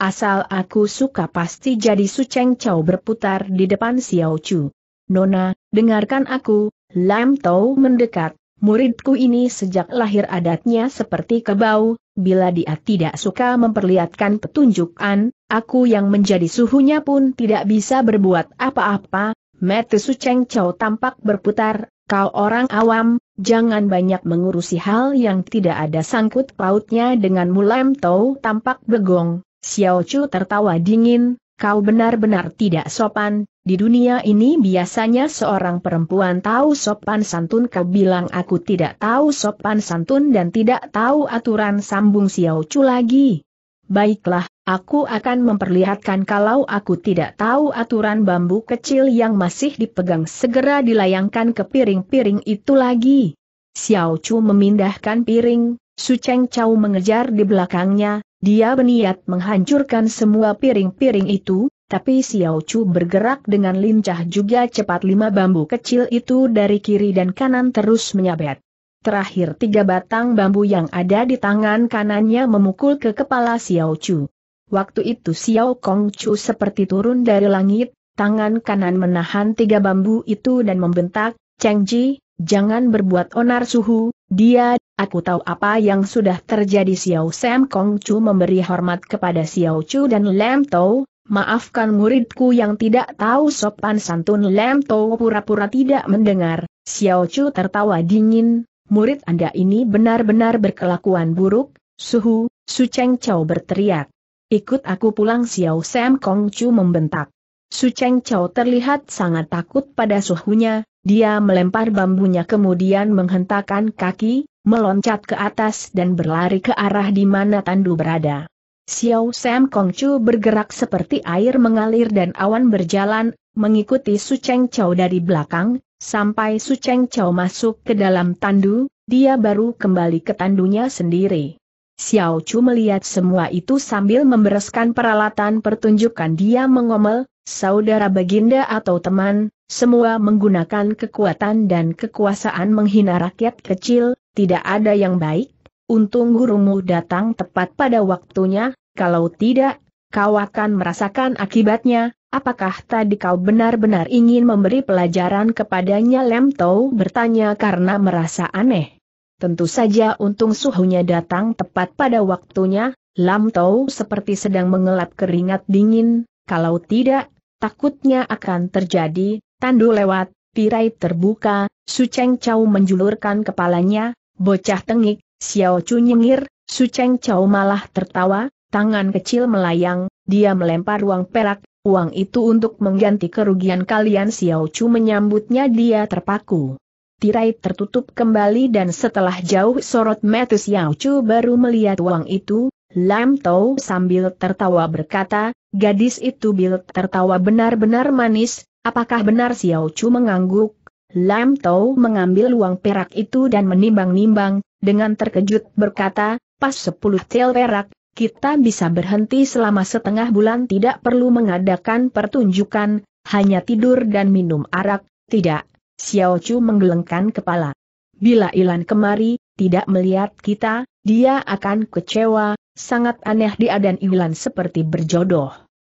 Asal aku suka pasti jadi Su Cheng Chao berputar di depan Xiao Chu. Nona, dengarkan aku, Lam Tau mendekat, Muridku ini sejak lahir adatnya seperti kebau, bila dia tidak suka memperlihatkan petunjukan, aku yang menjadi suhunya pun tidak bisa berbuat apa-apa. Mete Cheng Chow tampak berputar, kau orang awam, jangan banyak mengurusi hal yang tidak ada sangkut pautnya dengan mulem tau tampak begong. Xiao Chu tertawa dingin, kau benar-benar tidak sopan, di dunia ini biasanya seorang perempuan tahu sopan santun kau bilang aku tidak tahu sopan santun dan tidak tahu aturan sambung Xiao Chu lagi. Baiklah, aku akan memperlihatkan kalau aku tidak tahu aturan bambu kecil yang masih dipegang segera dilayangkan ke piring-piring itu lagi. Xiao Chu memindahkan piring, Su Cheng Chao mengejar di belakangnya, dia berniat menghancurkan semua piring-piring itu, tapi Xiao Chu bergerak dengan lincah juga cepat lima bambu kecil itu dari kiri dan kanan terus menyabet. Terakhir tiga batang bambu yang ada di tangan kanannya memukul ke kepala Xiao Chu. Waktu itu Xiao Kong Chu seperti turun dari langit, tangan kanan menahan tiga bambu itu dan membentak, Cheng Ji, jangan berbuat onar suhu, dia, aku tahu apa yang sudah terjadi Xiao Sam Kong Chu memberi hormat kepada Xiao Chu dan Lam Tau, Maafkan muridku yang tidak tahu sopan santun Lem Tau pura-pura tidak mendengar, Xiao Chu tertawa dingin, murid Anda ini benar-benar berkelakuan buruk, Suhu, Su Cheng Chao berteriak. Ikut aku pulang Xiao Sam Kong Chu membentak. Su Cheng Chao terlihat sangat takut pada suhunya, dia melempar bambunya kemudian menghentakkan kaki, meloncat ke atas dan berlari ke arah di mana Tandu berada. Xiao Sam Kong Chu bergerak seperti air mengalir dan awan berjalan, mengikuti Su Cheng Chow dari belakang, sampai Su Cheng Chow masuk ke dalam tandu, dia baru kembali ke tandunya sendiri. Xiao Chu melihat semua itu sambil membereskan peralatan pertunjukan dia mengomel, saudara baginda atau teman, semua menggunakan kekuatan dan kekuasaan menghina rakyat kecil, tidak ada yang baik, Untung gurumu datang tepat pada waktunya, kalau tidak, kau akan merasakan akibatnya. Apakah tadi kau benar-benar ingin memberi pelajaran kepadanya? Lem Tau bertanya karena merasa aneh. Tentu saja untung suhunya datang tepat pada waktunya, Lam Tau seperti sedang mengelap keringat dingin, kalau tidak, takutnya akan terjadi, tandu lewat, tirai terbuka, Su Cheng Chau menjulurkan kepalanya, bocah tengik, Xiao Chu nyengir, Su Cheng Chao malah tertawa, tangan kecil melayang, dia melempar uang perak, uang itu untuk mengganti kerugian kalian Xiao Chu menyambutnya dia terpaku. Tirai tertutup kembali dan setelah jauh sorot mata Xiao Chu baru melihat uang itu, Lam Tau sambil tertawa berkata, gadis itu bil tertawa benar-benar manis, apakah benar Xiao Chu mengangguk? Lam Tau mengambil uang perak itu dan menimbang-nimbang, dengan terkejut berkata, pas 10 tel perak, kita bisa berhenti selama setengah bulan tidak perlu mengadakan pertunjukan, hanya tidur dan minum arak, tidak. Xiao Chu menggelengkan kepala. Bila Ilan kemari, tidak melihat kita, dia akan kecewa, sangat aneh dia dan Ilan seperti berjodoh.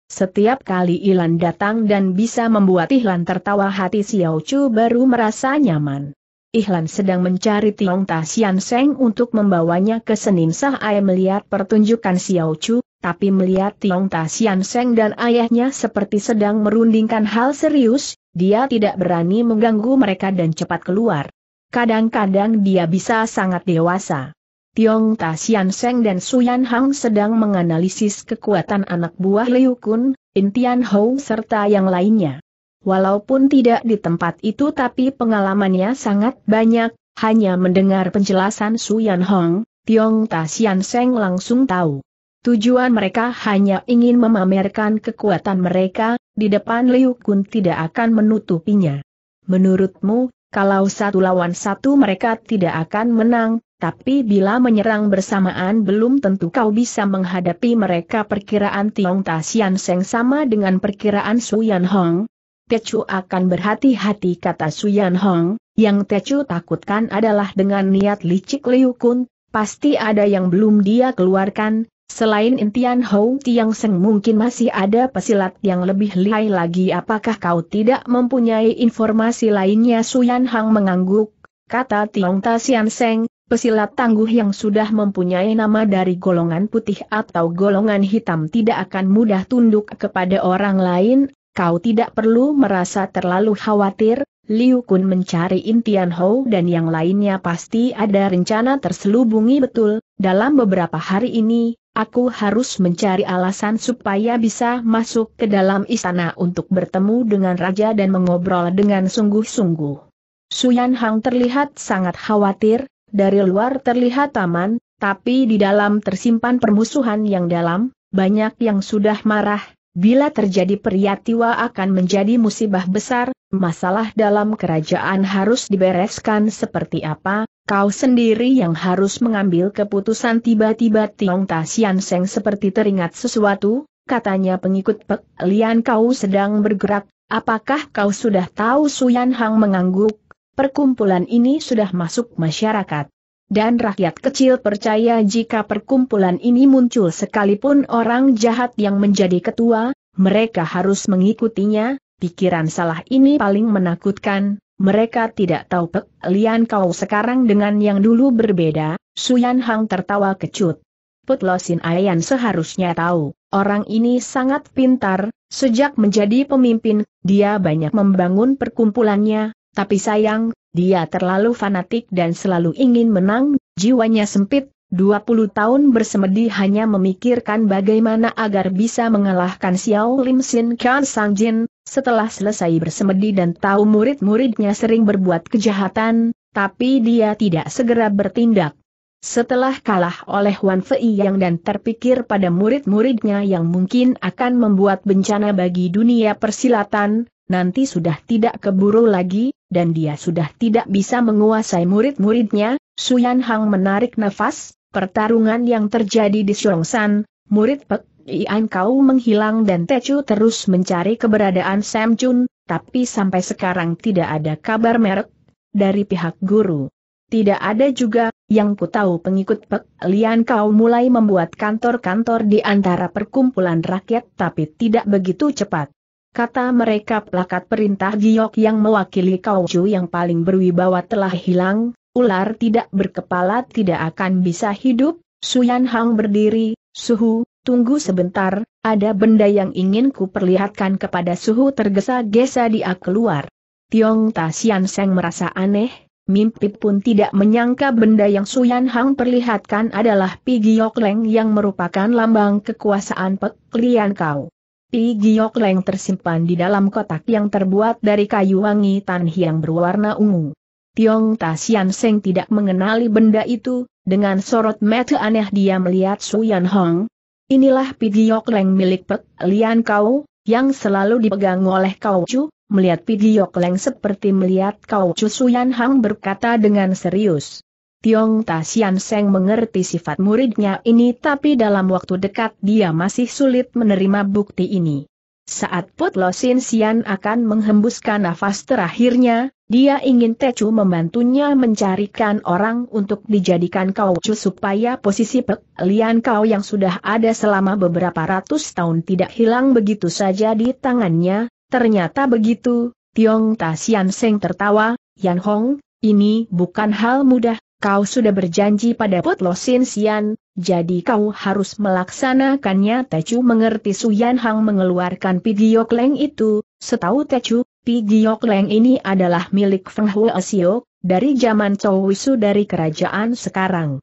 Setiap kali Ilan datang dan bisa membuat Ilan tertawa hati Xiao Chu baru merasa nyaman. Ihlan sedang mencari Tiong Sian Seng untuk membawanya ke Senin Sah Ai melihat pertunjukan Xiao Chu, tapi melihat Tiong Sian Seng dan ayahnya seperti sedang merundingkan hal serius, dia tidak berani mengganggu mereka dan cepat keluar. Kadang-kadang dia bisa sangat dewasa. Tiong Sian Seng dan Yan Hang sedang menganalisis kekuatan anak buah Liu Kun, Intian Hou serta yang lainnya walaupun tidak di tempat itu tapi pengalamannya sangat banyak, hanya mendengar penjelasan Su Yan Hong, Tiong Ta Sian Seng langsung tahu. Tujuan mereka hanya ingin memamerkan kekuatan mereka, di depan Liu Kun tidak akan menutupinya. Menurutmu, kalau satu lawan satu mereka tidak akan menang, tapi bila menyerang bersamaan belum tentu kau bisa menghadapi mereka perkiraan Tiong Ta Sian Seng sama dengan perkiraan Su Yan Hong, Tecu akan berhati-hati kata Suyan Hong, yang Tecu takutkan adalah dengan niat licik Liu Kun, pasti ada yang belum dia keluarkan, Selain Intian Hou Tiang Seng mungkin masih ada pesilat yang lebih lihai lagi apakah kau tidak mempunyai informasi lainnya Suyan Hong mengangguk, kata Tiong Ta Sian Seng, pesilat tangguh yang sudah mempunyai nama dari golongan putih atau golongan hitam tidak akan mudah tunduk kepada orang lain, kau tidak perlu merasa terlalu khawatir, Liu Kun mencari Intian Hou dan yang lainnya pasti ada rencana terselubungi betul, dalam beberapa hari ini, aku harus mencari alasan supaya bisa masuk ke dalam istana untuk bertemu dengan raja dan mengobrol dengan sungguh-sungguh. Suyan Hang terlihat sangat khawatir, dari luar terlihat taman, tapi di dalam tersimpan permusuhan yang dalam, banyak yang sudah marah, Bila terjadi periatiwa akan menjadi musibah besar, masalah dalam kerajaan harus dibereskan seperti apa, kau sendiri yang harus mengambil keputusan tiba-tiba Tiong Tasian Seng seperti teringat sesuatu, katanya pengikut Pek Lian kau sedang bergerak, apakah kau sudah tahu Suyan Hang mengangguk, perkumpulan ini sudah masuk masyarakat dan rakyat kecil percaya jika perkumpulan ini muncul sekalipun orang jahat yang menjadi ketua, mereka harus mengikutinya, pikiran salah ini paling menakutkan, mereka tidak tahu Pek Lian kau sekarang dengan yang dulu berbeda, Suyan Hang tertawa kecut. Put Ayan seharusnya tahu, orang ini sangat pintar, sejak menjadi pemimpin, dia banyak membangun perkumpulannya, tapi sayang, dia terlalu fanatik dan selalu ingin menang, jiwanya sempit, 20 tahun bersemedi hanya memikirkan bagaimana agar bisa mengalahkan Xiao Lim Sin Kian Sang Jin, setelah selesai bersemedi dan tahu murid-muridnya sering berbuat kejahatan, tapi dia tidak segera bertindak. Setelah kalah oleh Wan Fei Yang dan terpikir pada murid-muridnya yang mungkin akan membuat bencana bagi dunia persilatan, nanti sudah tidak keburu lagi, dan dia sudah tidak bisa menguasai murid-muridnya, Suyan Hang menarik nafas, pertarungan yang terjadi di San, murid Pek Ian Kau menghilang dan Techu terus mencari keberadaan Sam Chun, tapi sampai sekarang tidak ada kabar merek dari pihak guru. Tidak ada juga, yang ku tahu pengikut Pek Lian Kau mulai membuat kantor-kantor di antara perkumpulan rakyat tapi tidak begitu cepat. Kata mereka plakat perintah giok yang mewakili kauju yang paling berwibawa telah hilang, ular tidak berkepala tidak akan bisa hidup, Suyan Hang berdiri, suhu, tunggu sebentar, ada benda yang ingin ku perlihatkan kepada suhu tergesa-gesa dia keluar. Tiong Ta Sian Seng merasa aneh, mimpi pun tidak menyangka benda yang Suyan Hang perlihatkan adalah Pi Giok Leng yang merupakan lambang kekuasaan Pek Lian Kau. Pi Giok Leng tersimpan di dalam kotak yang terbuat dari kayu wangi tan yang berwarna ungu. Tiong Sian Seng tidak mengenali benda itu, dengan sorot mata aneh dia melihat Suyan Hong. Inilah Pi Giok Leng milik Pek Lian Kau, yang selalu dipegang oleh Kau Chu, melihat Pi Giok Leng seperti melihat Kau Chu Suyan Hong berkata dengan serius. Tiong Sian Seng mengerti sifat muridnya ini tapi dalam waktu dekat dia masih sulit menerima bukti ini. Saat Put Lo Sin Sian akan menghembuskan nafas terakhirnya, dia ingin Tecu membantunya mencarikan orang untuk dijadikan kau Chu supaya posisi Pek Lian Kau yang sudah ada selama beberapa ratus tahun tidak hilang begitu saja di tangannya, ternyata begitu, Tiong Sian Seng tertawa, Yan Hong, ini bukan hal mudah, kau sudah berjanji pada Sin Sian, jadi kau harus melaksanakannya Tecu mengerti Suyan Hang mengeluarkan Pigiok Leng itu, setahu Tecu, Pigiok Leng ini adalah milik Feng Hua Asio, dari zaman Wisu dari kerajaan sekarang.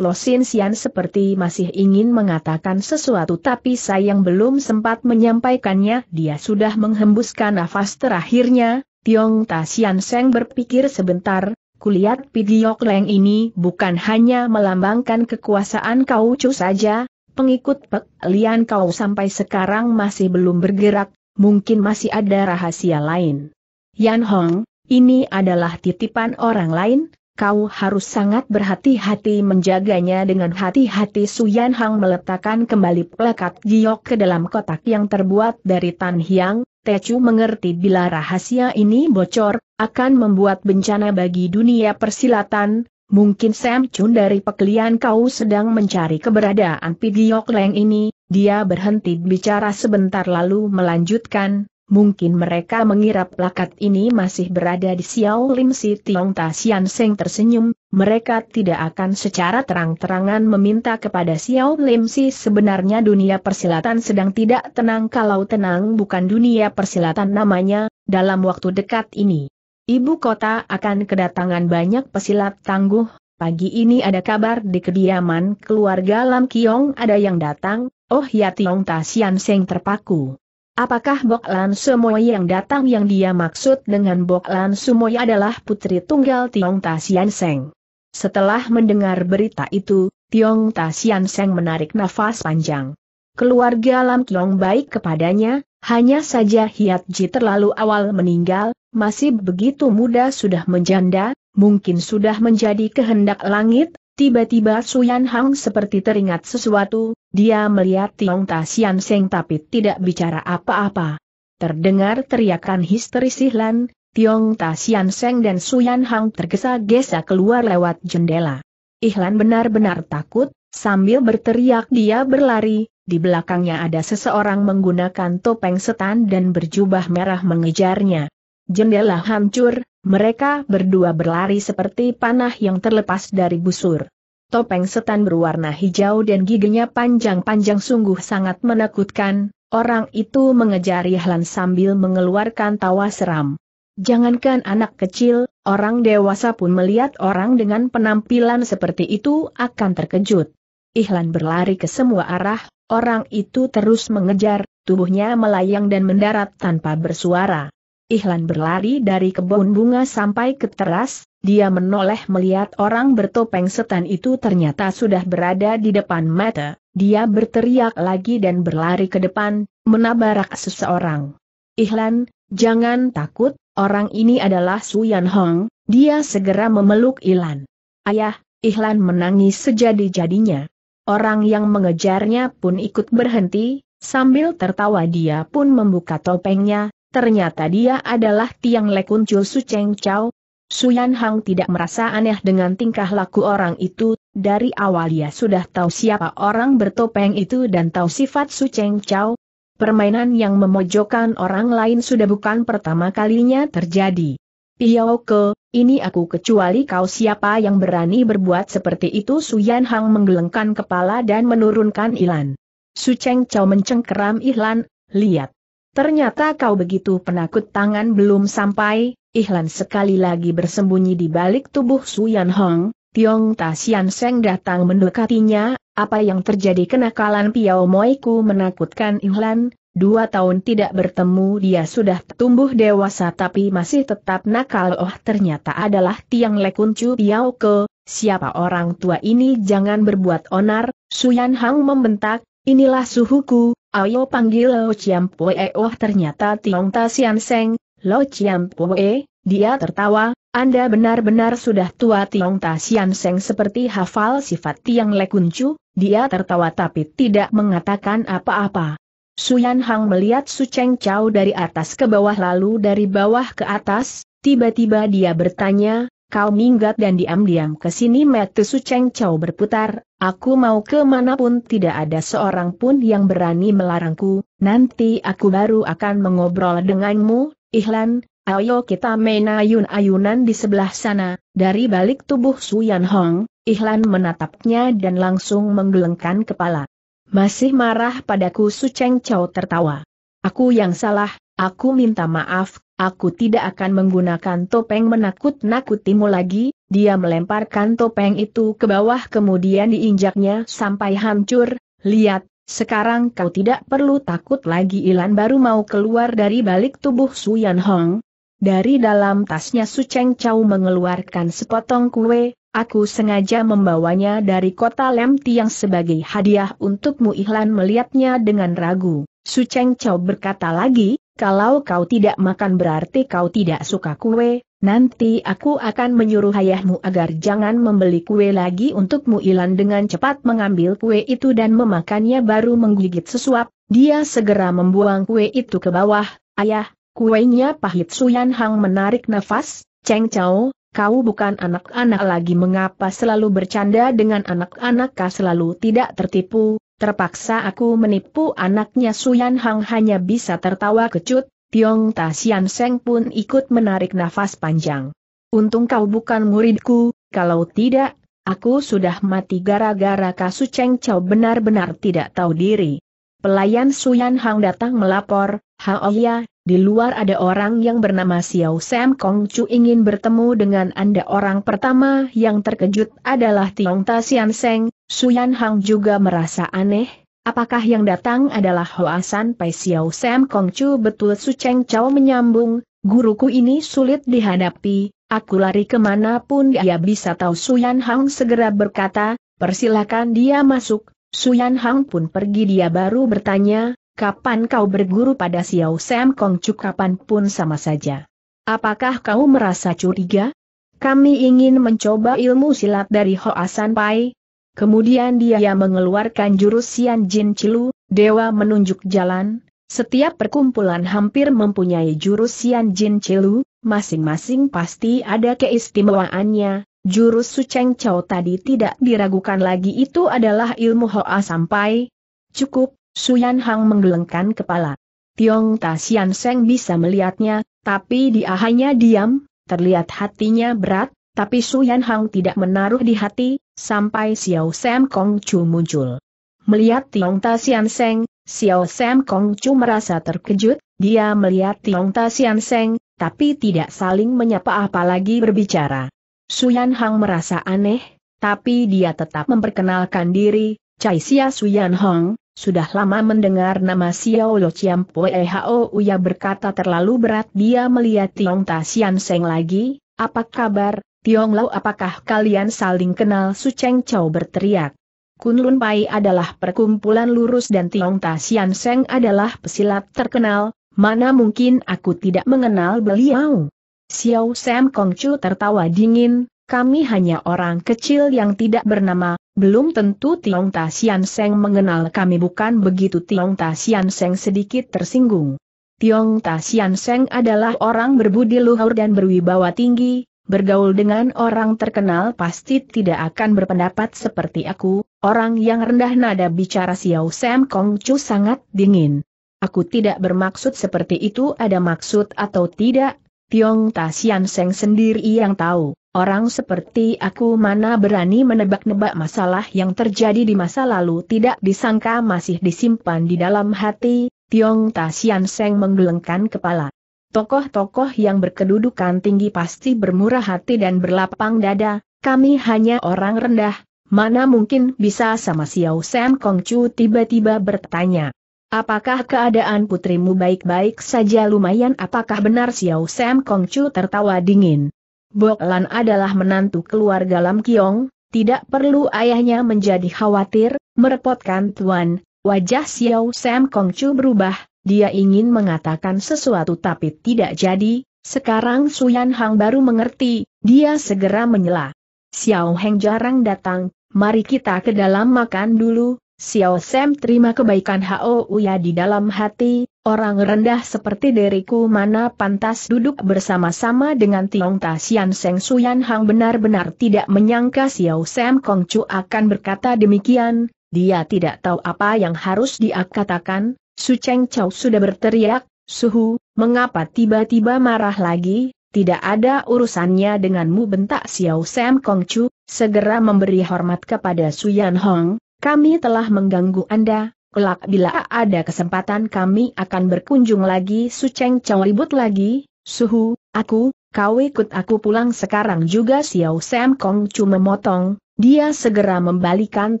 Sin Sian seperti masih ingin mengatakan sesuatu tapi sayang belum sempat menyampaikannya dia sudah menghembuskan nafas terakhirnya, Tiong Ta Sian Seng berpikir sebentar, kulihat Pidiok Leng ini bukan hanya melambangkan kekuasaan kau cu saja, pengikut Pek Lian kau sampai sekarang masih belum bergerak, mungkin masih ada rahasia lain. Yan Hong, ini adalah titipan orang lain, kau harus sangat berhati-hati menjaganya dengan hati-hati Suyan Hong meletakkan kembali plakat giok ke dalam kotak yang terbuat dari tan hiang, Tecu mengerti bila rahasia ini bocor, akan membuat bencana bagi dunia persilatan, mungkin Sam Chun dari pekelian kau sedang mencari keberadaan Pidiok Leng ini, dia berhenti bicara sebentar lalu melanjutkan, Mungkin mereka mengira plakat ini masih berada di Xiao Lim Si Tiong Ta Sian Seng tersenyum, mereka tidak akan secara terang-terangan meminta kepada Xiao Lim Si sebenarnya dunia persilatan sedang tidak tenang kalau tenang bukan dunia persilatan namanya, dalam waktu dekat ini. Ibu kota akan kedatangan banyak pesilat tangguh, pagi ini ada kabar di kediaman keluarga Lam Kiong ada yang datang, oh ya Tiong Ta Sian Seng terpaku. Apakah Boklan Sumoy yang datang yang dia maksud dengan Boklan Sumoy adalah putri tunggal Tiong Sian Seng? Setelah mendengar berita itu, Tiong Sian Seng menarik nafas panjang. Keluarga Lam Kiong baik kepadanya, hanya saja Hiat Ji terlalu awal meninggal, masih begitu muda sudah menjanda, mungkin sudah menjadi kehendak langit, Tiba-tiba Suyan Hang seperti teringat sesuatu, dia melihat Tiong Sian Seng tapi tidak bicara apa-apa. Terdengar teriakan histeris Sihlan, Tiong Sian Seng dan Suyan Hang tergesa-gesa keluar lewat jendela. Ihlan benar-benar takut, sambil berteriak dia berlari, di belakangnya ada seseorang menggunakan topeng setan dan berjubah merah mengejarnya. Jendela hancur, mereka berdua berlari seperti panah yang terlepas dari busur. Topeng setan berwarna hijau dan giginya panjang-panjang sungguh sangat menakutkan, orang itu mengejar Yahlan sambil mengeluarkan tawa seram. Jangankan anak kecil, orang dewasa pun melihat orang dengan penampilan seperti itu akan terkejut. Ihlan berlari ke semua arah, orang itu terus mengejar, tubuhnya melayang dan mendarat tanpa bersuara. Ihlan berlari dari kebun bunga sampai ke teras, dia menoleh melihat orang bertopeng setan itu ternyata sudah berada di depan mata, dia berteriak lagi dan berlari ke depan, menabrak seseorang. Ihlan, jangan takut, orang ini adalah Suyan Hong, dia segera memeluk Ihlan. Ayah, Ihlan menangis sejadi-jadinya. Orang yang mengejarnya pun ikut berhenti, sambil tertawa dia pun membuka topengnya, Ternyata dia adalah Tiang Lekuncul Su Cheng Chao. Suyan Hang tidak merasa aneh dengan tingkah laku orang itu, dari awal ia sudah tahu siapa orang bertopeng itu dan tahu sifat Su Cheng Chao. Permainan yang memojokkan orang lain sudah bukan pertama kalinya terjadi. Iya, ke, ini aku kecuali kau siapa yang berani berbuat seperti itu Suyan Hang menggelengkan kepala dan menurunkan ilan. Su Cheng Chao mencengkeram Ilan, lihat, Ternyata kau begitu penakut tangan belum sampai, Ihlan sekali lagi bersembunyi di balik tubuh Suyan Hong, Tiong Tasyan Seng datang mendekatinya, apa yang terjadi kenakalan Piao Moiku menakutkan Ihlan, dua tahun tidak bertemu dia sudah tumbuh dewasa tapi masih tetap nakal oh ternyata adalah Tiang Lekuncu Piao Ke, siapa orang tua ini jangan berbuat onar, Suyan Hong membentak, Inilah suhuku, ayo panggil Lo Chiam Pue Oh ternyata Tiong Ta Sian Seng, Lo Chiam Pue, dia tertawa, Anda benar-benar sudah tua Tiong Ta Sian Seng seperti hafal sifat Tiang Lekuncu, dia tertawa tapi tidak mengatakan apa-apa. Suyan Hang melihat Su Cheng Chao dari atas ke bawah lalu dari bawah ke atas, tiba-tiba dia bertanya, Kau minggat dan diam-diam ke sini Su Cheng Chow berputar, aku mau ke pun tidak ada seorang pun yang berani melarangku, nanti aku baru akan mengobrol denganmu, Ihlan, ayo kita main ayun-ayunan di sebelah sana, dari balik tubuh Su Yan Hong, Ihlan menatapnya dan langsung menggelengkan kepala. Masih marah padaku Su Cheng Chow tertawa. Aku yang salah, aku minta maaf, Aku tidak akan menggunakan topeng menakut-nakutimu lagi, dia melemparkan topeng itu ke bawah kemudian diinjaknya sampai hancur, lihat, sekarang kau tidak perlu takut lagi Ilan baru mau keluar dari balik tubuh Yan Hong. Dari dalam tasnya Su Cheng Chau mengeluarkan sepotong kue, Aku sengaja membawanya dari kota Lem Tiang sebagai hadiah untukmu Ilan melihatnya dengan ragu. Su Cheng Chau berkata lagi, kalau kau tidak makan berarti kau tidak suka kue, nanti aku akan menyuruh ayahmu agar jangan membeli kue lagi untukmu Ilan dengan cepat mengambil kue itu dan memakannya baru menggigit sesuap, dia segera membuang kue itu ke bawah, ayah, kuenya pahit Suyan Hang menarik nafas, Cheng Chao, kau bukan anak-anak lagi mengapa selalu bercanda dengan anak-anak Kau selalu tidak tertipu, Terpaksa aku menipu anaknya Suyan Hang hanya bisa tertawa kecut, Tiong Ta Sian Seng pun ikut menarik nafas panjang. Untung kau bukan muridku, kalau tidak, aku sudah mati gara-gara kasu Cheng Chau benar-benar tidak tahu diri. Pelayan Suyan Hang datang melapor, Hao oh ya, di luar ada orang yang bernama Xiao Sam Kong Chu ingin bertemu dengan Anda orang pertama yang terkejut adalah Tiong Ta Sian Seng, Suyan Hang juga merasa aneh, apakah yang datang adalah Hoasan Pai Xiao Sam Kong Chu betul Su Cheng Chao menyambung, guruku ini sulit dihadapi, aku lari kemana pun dia bisa tahu Suyan Hang segera berkata, persilakan dia masuk, Suyan Hang pun pergi dia baru bertanya, kapan kau berguru pada Xiao Sam Kong Chu kapan pun sama saja. Apakah kau merasa curiga? Kami ingin mencoba ilmu silat dari Hoasan Pai, Kemudian dia mengeluarkan jurus Sian Jin Cilu, Dewa menunjuk jalan, setiap perkumpulan hampir mempunyai jurus Sian Jin Cilu, masing-masing pasti ada keistimewaannya, jurus Su Cheng Chow tadi tidak diragukan lagi itu adalah ilmu Hoa sampai. Cukup, Yan Hang menggelengkan kepala. Tiong Ta Sian Seng bisa melihatnya, tapi dia hanya diam, terlihat hatinya berat, tapi Yan Hang tidak menaruh di hati, sampai Xiao Sam Kong Chu muncul. Melihat Tiong Ta Sian Seng, Xiao Sam Kong Chu merasa terkejut, dia melihat Tiong Ta Sian Seng, tapi tidak saling menyapa apalagi berbicara. Suyan Hang merasa aneh, tapi dia tetap memperkenalkan diri, Cai Xia Suyan Hong, sudah lama mendengar nama Xiao Lo Chiam Poe Hao Uya berkata terlalu berat dia melihat Tiong Ta Sian Seng lagi, apa kabar, Tiong Lau, apakah kalian saling kenal Su Cheng Chow berteriak. Kun Kunlun Pai adalah perkumpulan lurus dan Tiong Ta Sian Seng adalah pesilat terkenal, mana mungkin aku tidak mengenal beliau. Xiao Sam Kong Chu tertawa dingin, kami hanya orang kecil yang tidak bernama, belum tentu Tiong Ta Sian Seng mengenal kami bukan begitu Tiong Ta Sian Seng sedikit tersinggung. Tiong Ta Sian Seng adalah orang berbudi luhur dan berwibawa tinggi, bergaul dengan orang terkenal pasti tidak akan berpendapat seperti aku, orang yang rendah nada bicara Xiao Sam Kong Chu sangat dingin. Aku tidak bermaksud seperti itu ada maksud atau tidak, Tiong Sian Seng sendiri yang tahu, orang seperti aku mana berani menebak-nebak masalah yang terjadi di masa lalu tidak disangka masih disimpan di dalam hati, Tiong Sian Seng menggelengkan kepala tokoh-tokoh yang berkedudukan tinggi pasti bermurah hati dan berlapang dada, kami hanya orang rendah, mana mungkin bisa sama Xiao Sam Kong Kongcu tiba-tiba bertanya. Apakah keadaan putrimu baik-baik saja lumayan apakah benar Xiao Sam Kong Kongcu tertawa dingin? Bok Lan adalah menantu keluarga Lam Kiong, tidak perlu ayahnya menjadi khawatir, merepotkan tuan. Wajah Xiao Sam Kong Kongcu berubah, dia ingin mengatakan sesuatu tapi tidak jadi, sekarang Suyan Hang baru mengerti, dia segera menyela. Xiao Heng jarang datang, mari kita ke dalam makan dulu, Xiao Sam terima kebaikan Hao Uya di dalam hati, orang rendah seperti diriku mana pantas duduk bersama-sama dengan Tiong Tasian Seng Suyan Hang benar-benar tidak menyangka Xiao Sam Kongcu akan berkata demikian, dia tidak tahu apa yang harus dia katakan, Su Cheng Chao sudah berteriak, Suhu, mengapa tiba-tiba marah lagi, tidak ada urusannya denganmu bentak Xiao Sam Kong Chu, segera memberi hormat kepada Su Yan Hong, kami telah mengganggu Anda, kelak bila ada kesempatan kami akan berkunjung lagi Su Cheng Chao ribut lagi, Suhu, aku, kau ikut aku pulang sekarang juga Xiao Sam Kong Chu memotong, dia segera membalikan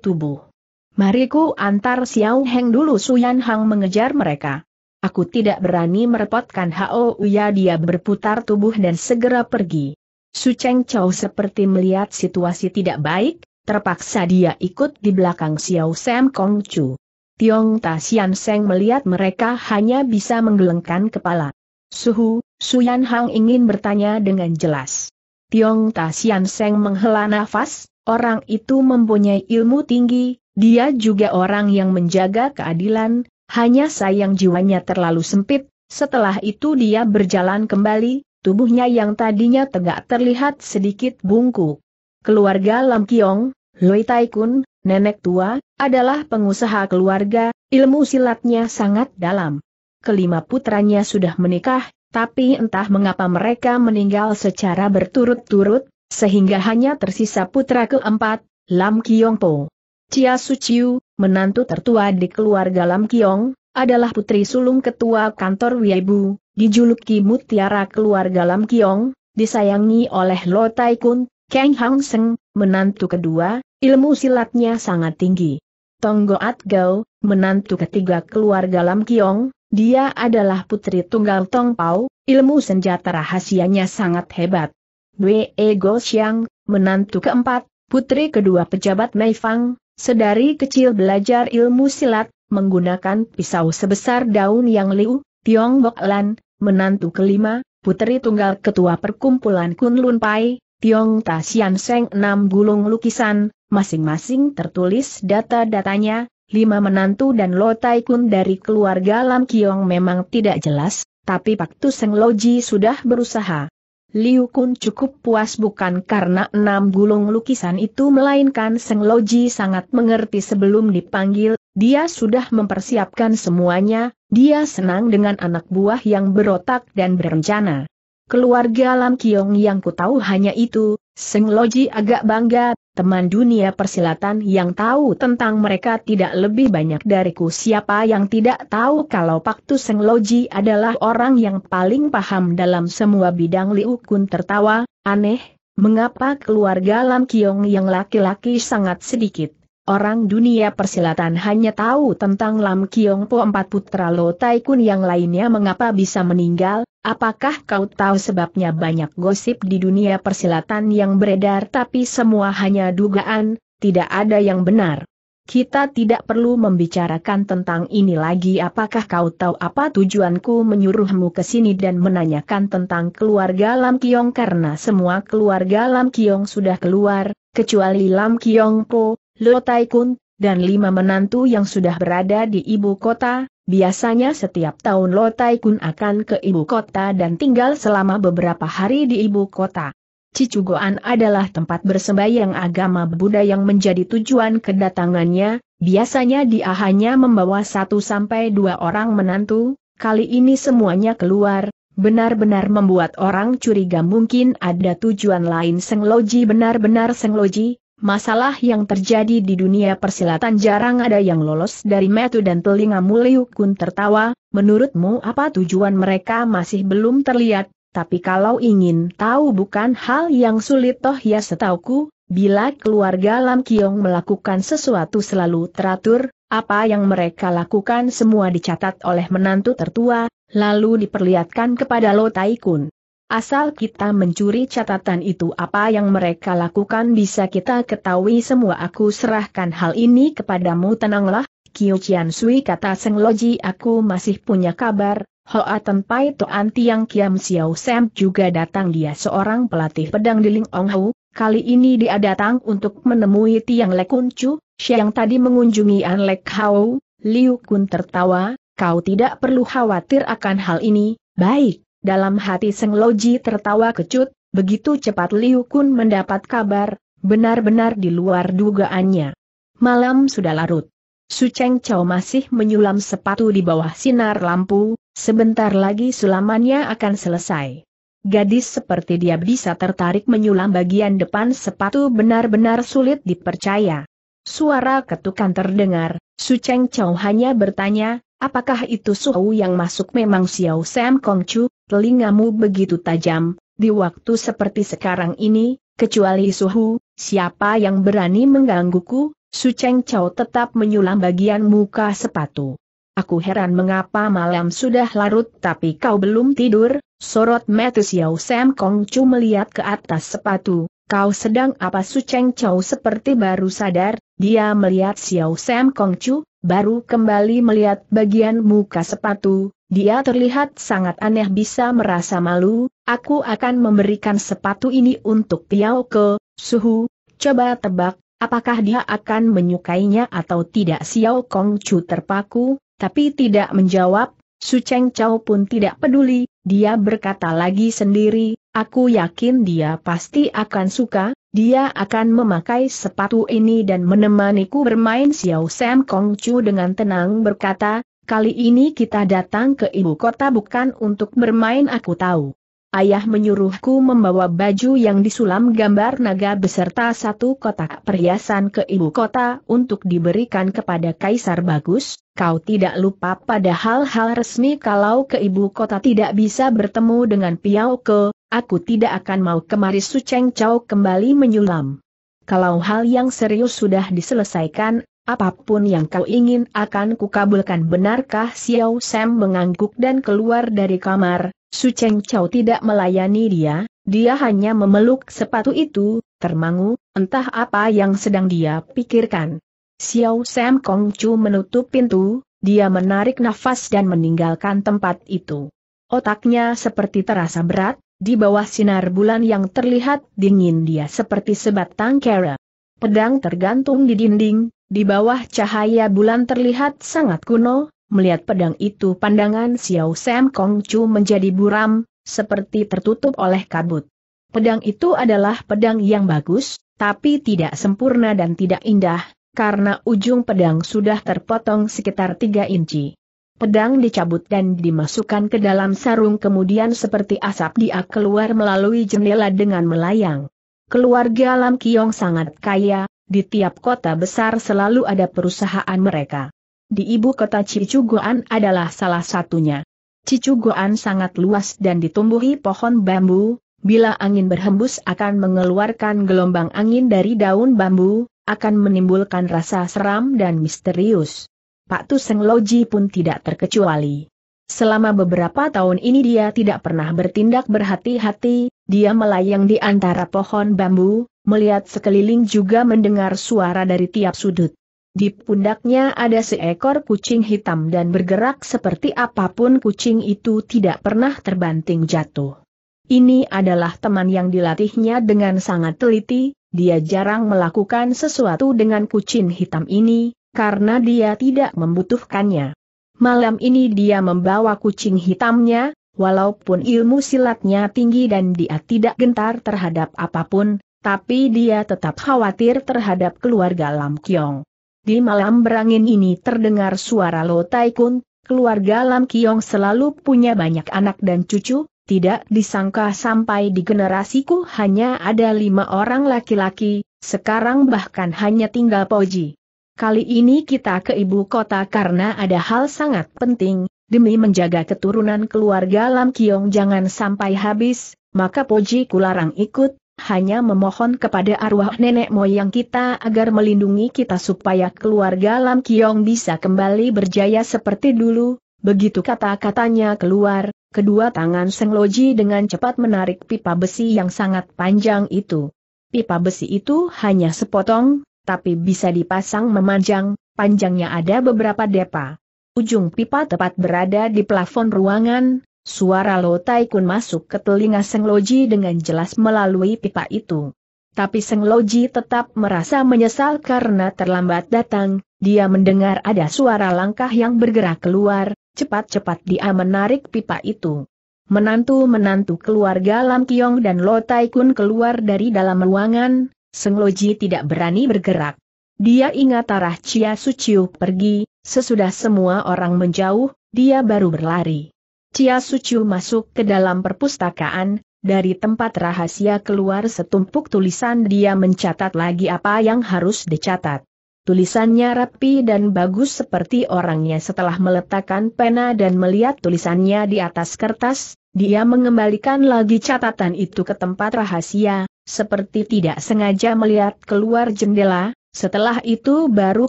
tubuh. Mariku antar Xiao Heng dulu Suyan Hang mengejar mereka. Aku tidak berani merepotkan Hao Uya dia berputar tubuh dan segera pergi. Su Cheng Chow seperti melihat situasi tidak baik, terpaksa dia ikut di belakang Xiao Sam Kong Chu. Tiong Ta Sian Seng melihat mereka hanya bisa menggelengkan kepala. Suhu, Suyan Hang ingin bertanya dengan jelas. Tiong Ta Sian Seng menghela nafas, orang itu mempunyai ilmu tinggi, dia juga orang yang menjaga keadilan, hanya sayang jiwanya terlalu sempit, setelah itu dia berjalan kembali, tubuhnya yang tadinya tegak terlihat sedikit bungkuk. Keluarga Lam Kiong, Loi Tai Kun, nenek tua, adalah pengusaha keluarga, ilmu silatnya sangat dalam. Kelima putranya sudah menikah, tapi entah mengapa mereka meninggal secara berturut-turut, sehingga hanya tersisa putra keempat, Lam Kiong Po. Cia Suciu, menantu tertua di keluarga Lam Kiong, adalah putri sulung ketua kantor Wibu, dijuluki mutiara keluarga Lam Kiong, disayangi oleh Lo Tai Kun, Kang Hang Seng, menantu kedua, ilmu silatnya sangat tinggi. Tong Goat Gao, menantu ketiga keluarga Lam Kiong, dia adalah putri tunggal Tong Pau, ilmu senjata rahasianya sangat hebat. Wei Go Xiang, menantu keempat, putri kedua pejabat Mei Fang, sedari kecil belajar ilmu silat, menggunakan pisau sebesar daun yang liu, Tiong Lan, menantu kelima, puteri tunggal ketua perkumpulan Kun Lun Pai, Tiong Sian Seng enam gulung lukisan, masing-masing tertulis data-datanya, lima menantu dan Lo Tai Kun dari keluarga Lam Kiong memang tidak jelas, tapi Pak Tuseng Loji sudah berusaha. Liu Kun cukup puas bukan karena enam gulung lukisan itu melainkan Seng Loji sangat mengerti sebelum dipanggil, dia sudah mempersiapkan semuanya, dia senang dengan anak buah yang berotak dan berencana. Keluarga Lam Kiong yang ku tahu hanya itu, Seng Loji agak bangga, teman dunia persilatan yang tahu tentang mereka tidak lebih banyak dariku siapa yang tidak tahu kalau Paktu Seng Loji adalah orang yang paling paham dalam semua bidang Liu Kun tertawa, aneh, mengapa keluarga Lam Kiong yang laki-laki sangat sedikit. Orang dunia persilatan hanya tahu tentang Lam Kiong Po empat putra Lo Tai Kun yang lainnya mengapa bisa meninggal, Apakah kau tahu sebabnya banyak gosip di dunia persilatan yang beredar tapi semua hanya dugaan, tidak ada yang benar? Kita tidak perlu membicarakan tentang ini lagi apakah kau tahu apa tujuanku menyuruhmu ke sini dan menanyakan tentang keluarga Lam Kiong karena semua keluarga Lam Kiong sudah keluar, kecuali Lam Kiong Po, Lo Tai Kun, dan lima menantu yang sudah berada di ibu kota, Biasanya setiap tahun Lo Tai Kun akan ke ibu kota dan tinggal selama beberapa hari di ibu kota. Cicugoan adalah tempat bersembahyang agama Buddha yang menjadi tujuan kedatangannya, biasanya dia hanya membawa satu sampai dua orang menantu, kali ini semuanya keluar, benar-benar membuat orang curiga mungkin ada tujuan lain Seng Loji benar-benar Seng Loji, Masalah yang terjadi di dunia persilatan jarang ada yang lolos dari metu dan telinga Muliu Kun tertawa, menurutmu apa tujuan mereka masih belum terlihat, tapi kalau ingin tahu bukan hal yang sulit toh ya setauku, bila keluarga Lam Kiong melakukan sesuatu selalu teratur, apa yang mereka lakukan semua dicatat oleh menantu tertua, lalu diperlihatkan kepada Lo Taikun. Asal kita mencuri catatan itu apa yang mereka lakukan bisa kita ketahui semua aku serahkan hal ini kepadamu tenanglah, Kiu Chian Sui kata Seng Loji aku masih punya kabar, Hoa To Toan Tiang Kiam Xiao Sam juga datang dia seorang pelatih pedang di Ling Ong Hu, kali ini dia datang untuk menemui Tiang Le Kun Chu, yang tadi mengunjungi An Le Hau, Liu Kun tertawa, kau tidak perlu khawatir akan hal ini, baik. Dalam hati Seng Loji tertawa kecut, begitu cepat Liu Kun mendapat kabar, benar-benar di luar dugaannya. Malam sudah larut. Su Cheng Chao masih menyulam sepatu di bawah sinar lampu, sebentar lagi sulamannya akan selesai. Gadis seperti dia bisa tertarik menyulam bagian depan sepatu benar-benar sulit dipercaya. Suara ketukan terdengar, Su Cheng Chao hanya bertanya, Apakah itu suhu yang masuk memang Xiao Sam Kong Chu? telingamu begitu tajam, di waktu seperti sekarang ini, kecuali suhu, siapa yang berani menggangguku, Su Cheng Chao tetap menyulam bagian muka sepatu. Aku heran mengapa malam sudah larut tapi kau belum tidur, sorot mata Xiao Sam Kong Chu melihat ke atas sepatu, kau sedang apa Su Cheng Chao seperti baru sadar, dia melihat Xiao Sam Kong Chu baru kembali melihat bagian muka sepatu, dia terlihat sangat aneh bisa merasa malu, aku akan memberikan sepatu ini untuk Tiao Ke, Suhu, coba tebak, apakah dia akan menyukainya atau tidak Xiao Kong Chu terpaku, tapi tidak menjawab, Su Cheng Chao pun tidak peduli, dia berkata lagi sendiri, aku yakin dia pasti akan suka, dia akan memakai sepatu ini dan menemaniku bermain Xiao Sam Kong Chu dengan tenang berkata, kali ini kita datang ke ibu kota bukan untuk bermain aku tahu ayah menyuruhku membawa baju yang disulam gambar naga beserta satu kotak perhiasan ke ibu kota untuk diberikan kepada Kaisar Bagus, kau tidak lupa pada hal-hal resmi kalau ke ibu kota tidak bisa bertemu dengan Piao Ke, aku tidak akan mau kemari Su Cheng Chao kembali menyulam. Kalau hal yang serius sudah diselesaikan, Apapun yang kau ingin akan kukabulkan benarkah Xiao Sam mengangguk dan keluar dari kamar, Su Cheng tidak melayani dia, dia hanya memeluk sepatu itu, termangu, entah apa yang sedang dia pikirkan. Xiao Sam Kong Chu menutup pintu, dia menarik nafas dan meninggalkan tempat itu. Otaknya seperti terasa berat, di bawah sinar bulan yang terlihat dingin dia seperti sebatang kera. Pedang tergantung di dinding, di bawah cahaya bulan terlihat sangat kuno, Melihat pedang itu pandangan Xiao Sam Kong Chu menjadi buram, seperti tertutup oleh kabut. Pedang itu adalah pedang yang bagus, tapi tidak sempurna dan tidak indah, karena ujung pedang sudah terpotong sekitar 3 inci. Pedang dicabut dan dimasukkan ke dalam sarung kemudian seperti asap dia keluar melalui jendela dengan melayang. Keluarga Lam Kiong sangat kaya, di tiap kota besar selalu ada perusahaan mereka di ibu kota Cicuguan adalah salah satunya. Cicuguan sangat luas dan ditumbuhi pohon bambu, bila angin berhembus akan mengeluarkan gelombang angin dari daun bambu, akan menimbulkan rasa seram dan misterius. Pak Tuseng Loji pun tidak terkecuali. Selama beberapa tahun ini dia tidak pernah bertindak berhati-hati, dia melayang di antara pohon bambu, melihat sekeliling juga mendengar suara dari tiap sudut. Di pundaknya ada seekor kucing hitam dan bergerak seperti apapun kucing itu tidak pernah terbanting jatuh. Ini adalah teman yang dilatihnya dengan sangat teliti, dia jarang melakukan sesuatu dengan kucing hitam ini, karena dia tidak membutuhkannya. Malam ini dia membawa kucing hitamnya, walaupun ilmu silatnya tinggi dan dia tidak gentar terhadap apapun, tapi dia tetap khawatir terhadap keluarga Lam Kyong. Di malam berangin ini terdengar suara Lo Tai Kun, keluarga Lam Kiong selalu punya banyak anak dan cucu, tidak disangka sampai di generasiku hanya ada lima orang laki-laki, sekarang bahkan hanya tinggal Poji. Kali ini kita ke ibu kota karena ada hal sangat penting, demi menjaga keturunan keluarga Lam Kiong jangan sampai habis, maka Poji Kularang ikut, hanya memohon kepada arwah nenek moyang kita agar melindungi kita supaya keluarga Lam Kiong bisa kembali berjaya seperti dulu. Begitu kata-katanya keluar, kedua tangan Seng Loji dengan cepat menarik pipa besi yang sangat panjang itu. Pipa besi itu hanya sepotong, tapi bisa dipasang memanjang, panjangnya ada beberapa depa. Ujung pipa tepat berada di plafon ruangan, Suara Lo Tai Kun masuk ke telinga Seng Loji dengan jelas melalui pipa itu. Tapi Seng Loji tetap merasa menyesal karena terlambat datang, dia mendengar ada suara langkah yang bergerak keluar, cepat-cepat dia menarik pipa itu. Menantu-menantu keluarga Lam Kiong dan Lo Tai Kun keluar dari dalam ruangan, Seng Loji tidak berani bergerak. Dia ingat arah Chia Suciu pergi, sesudah semua orang menjauh, dia baru berlari. Cia Sucu masuk ke dalam perpustakaan, dari tempat rahasia keluar setumpuk tulisan dia mencatat lagi apa yang harus dicatat. Tulisannya rapi dan bagus seperti orangnya setelah meletakkan pena dan melihat tulisannya di atas kertas, dia mengembalikan lagi catatan itu ke tempat rahasia, seperti tidak sengaja melihat keluar jendela, setelah itu baru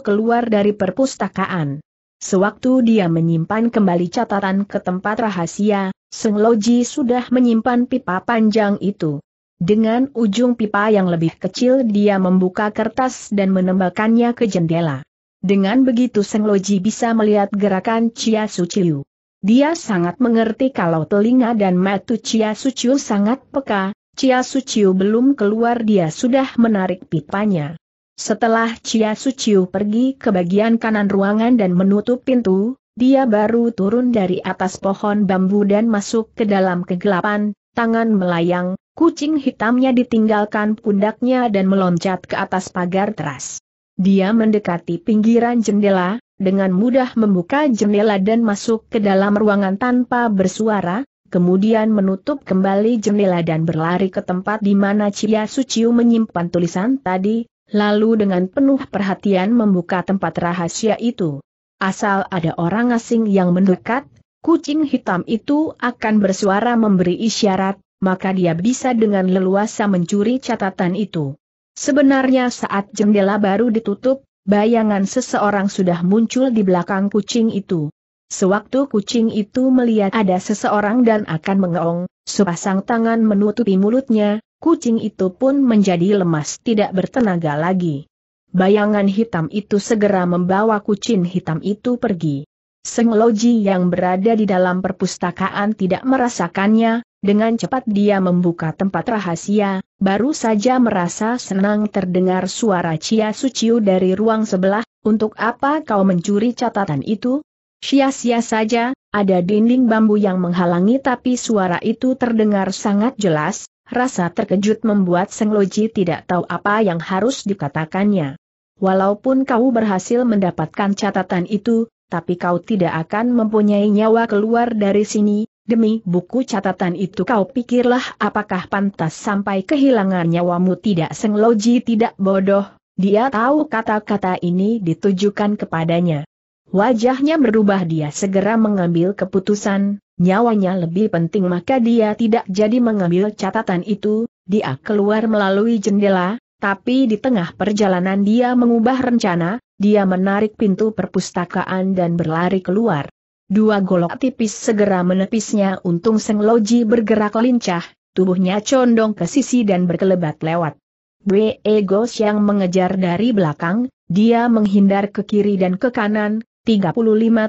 keluar dari perpustakaan. Sewaktu dia menyimpan kembali catatan ke tempat rahasia, Seng Loji sudah menyimpan pipa panjang itu. Dengan ujung pipa yang lebih kecil dia membuka kertas dan menembakkannya ke jendela. Dengan begitu Seng Loji bisa melihat gerakan Chia Suciu. Dia sangat mengerti kalau telinga dan mata Chia Suciu sangat peka, Chia Suciu belum keluar dia sudah menarik pipanya. Setelah Chia Suciu pergi ke bagian kanan ruangan dan menutup pintu, dia baru turun dari atas pohon bambu dan masuk ke dalam kegelapan, tangan melayang, kucing hitamnya ditinggalkan pundaknya dan meloncat ke atas pagar teras. Dia mendekati pinggiran jendela, dengan mudah membuka jendela dan masuk ke dalam ruangan tanpa bersuara, kemudian menutup kembali jendela dan berlari ke tempat di mana Chia Suciu menyimpan tulisan tadi, lalu dengan penuh perhatian membuka tempat rahasia itu. Asal ada orang asing yang mendekat, kucing hitam itu akan bersuara memberi isyarat, maka dia bisa dengan leluasa mencuri catatan itu. Sebenarnya saat jendela baru ditutup, bayangan seseorang sudah muncul di belakang kucing itu. Sewaktu kucing itu melihat ada seseorang dan akan mengeong, sepasang tangan menutupi mulutnya, kucing itu pun menjadi lemas tidak bertenaga lagi. Bayangan hitam itu segera membawa kucing hitam itu pergi. Seng Loji yang berada di dalam perpustakaan tidak merasakannya, dengan cepat dia membuka tempat rahasia, baru saja merasa senang terdengar suara Cia Suciu dari ruang sebelah, untuk apa kau mencuri catatan itu? Sia-sia saja, ada dinding bambu yang menghalangi tapi suara itu terdengar sangat jelas, Rasa terkejut membuat Seng Loji tidak tahu apa yang harus dikatakannya. Walaupun kau berhasil mendapatkan catatan itu, tapi kau tidak akan mempunyai nyawa keluar dari sini, demi buku catatan itu kau pikirlah apakah pantas sampai kehilangan nyawamu tidak Seng Loji tidak bodoh, dia tahu kata-kata ini ditujukan kepadanya. Wajahnya berubah dia segera mengambil keputusan, Nyawanya lebih penting maka dia tidak jadi mengambil catatan itu, dia keluar melalui jendela, tapi di tengah perjalanan dia mengubah rencana, dia menarik pintu perpustakaan dan berlari keluar. Dua golok tipis segera menepisnya untung Seng Loji bergerak lincah, tubuhnya condong ke sisi dan berkelebat lewat. Bwe Gos yang mengejar dari belakang, dia menghindar ke kiri dan ke kanan, 35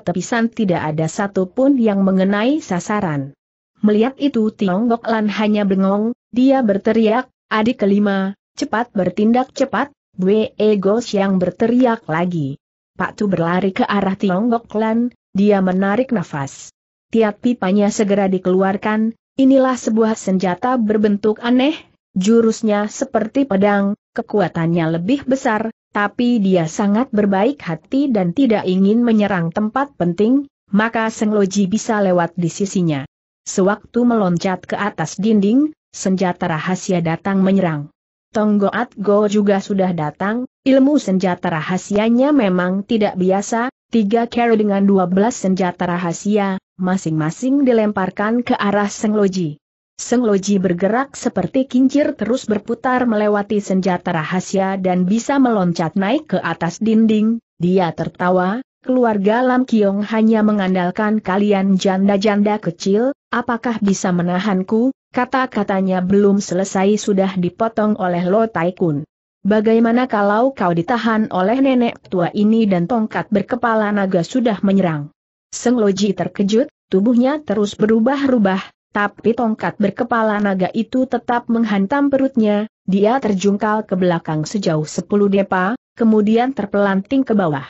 tepisan tidak ada satupun yang mengenai sasaran. Melihat itu Tiongkok Lan hanya bengong, dia berteriak, adik kelima, cepat bertindak cepat, Bwe Egos yang berteriak lagi. Pak Tu berlari ke arah Tiongkok Lan, dia menarik nafas. Tiap pipanya segera dikeluarkan, inilah sebuah senjata berbentuk aneh, jurusnya seperti pedang, kekuatannya lebih besar, tapi dia sangat berbaik hati dan tidak ingin menyerang tempat penting, maka Seng Loji bisa lewat di sisinya. Sewaktu meloncat ke atas dinding, senjata rahasia datang menyerang. Tonggoat Go juga sudah datang, ilmu senjata rahasianya memang tidak biasa, tiga kera dengan dua belas senjata rahasia, masing-masing dilemparkan ke arah Seng Loji. Seng Loji bergerak seperti kincir terus berputar melewati senjata rahasia dan bisa meloncat naik ke atas dinding, dia tertawa, keluarga Lam Kiong hanya mengandalkan kalian janda-janda kecil, apakah bisa menahanku, kata-katanya belum selesai sudah dipotong oleh Lo Tai Kun. Bagaimana kalau kau ditahan oleh nenek tua ini dan tongkat berkepala naga sudah menyerang? Seng Loji terkejut, tubuhnya terus berubah-rubah, tapi tongkat berkepala naga itu tetap menghantam perutnya, dia terjungkal ke belakang sejauh 10 depa, kemudian terpelanting ke bawah.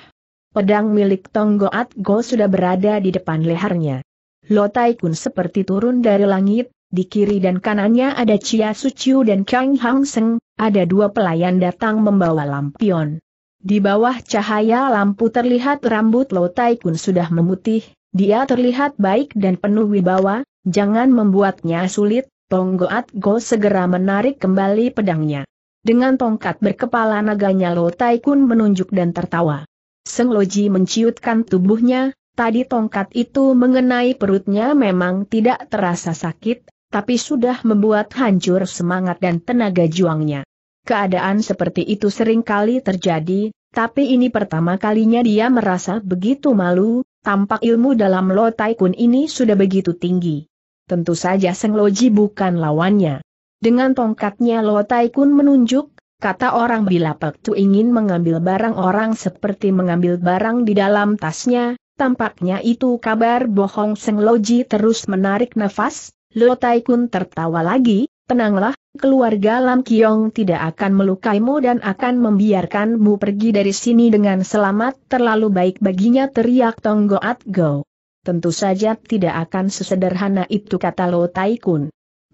Pedang milik Tonggoat Go sudah berada di depan lehernya. Lotai Kun seperti turun dari langit, di kiri dan kanannya ada Chia Suciu dan Kang Hang Seng, ada dua pelayan datang membawa lampion. Di bawah cahaya lampu terlihat rambut Lotai Kun sudah memutih, dia terlihat baik dan penuh wibawa, jangan membuatnya sulit, Tonggoat Go segera menarik kembali pedangnya. Dengan tongkat berkepala naganya Lo Taikun menunjuk dan tertawa. Seng Loji menciutkan tubuhnya, tadi tongkat itu mengenai perutnya memang tidak terasa sakit, tapi sudah membuat hancur semangat dan tenaga juangnya. Keadaan seperti itu sering kali terjadi, tapi ini pertama kalinya dia merasa begitu malu, Tampak ilmu dalam Lo Tai Kun ini sudah begitu tinggi. Tentu saja Seng Loji bukan lawannya. Dengan tongkatnya Lo Tai Kun menunjuk, kata orang bila Pek Tu ingin mengambil barang orang seperti mengambil barang di dalam tasnya, tampaknya itu kabar bohong Seng Loji terus menarik nafas, Lo Tai Kun tertawa lagi, tenanglah, keluarga Lam Kiong tidak akan melukaimu dan akan membiarkanmu pergi dari sini dengan selamat terlalu baik baginya teriak Tong Goat Go. Tentu saja tidak akan sesederhana itu kata Lo Tai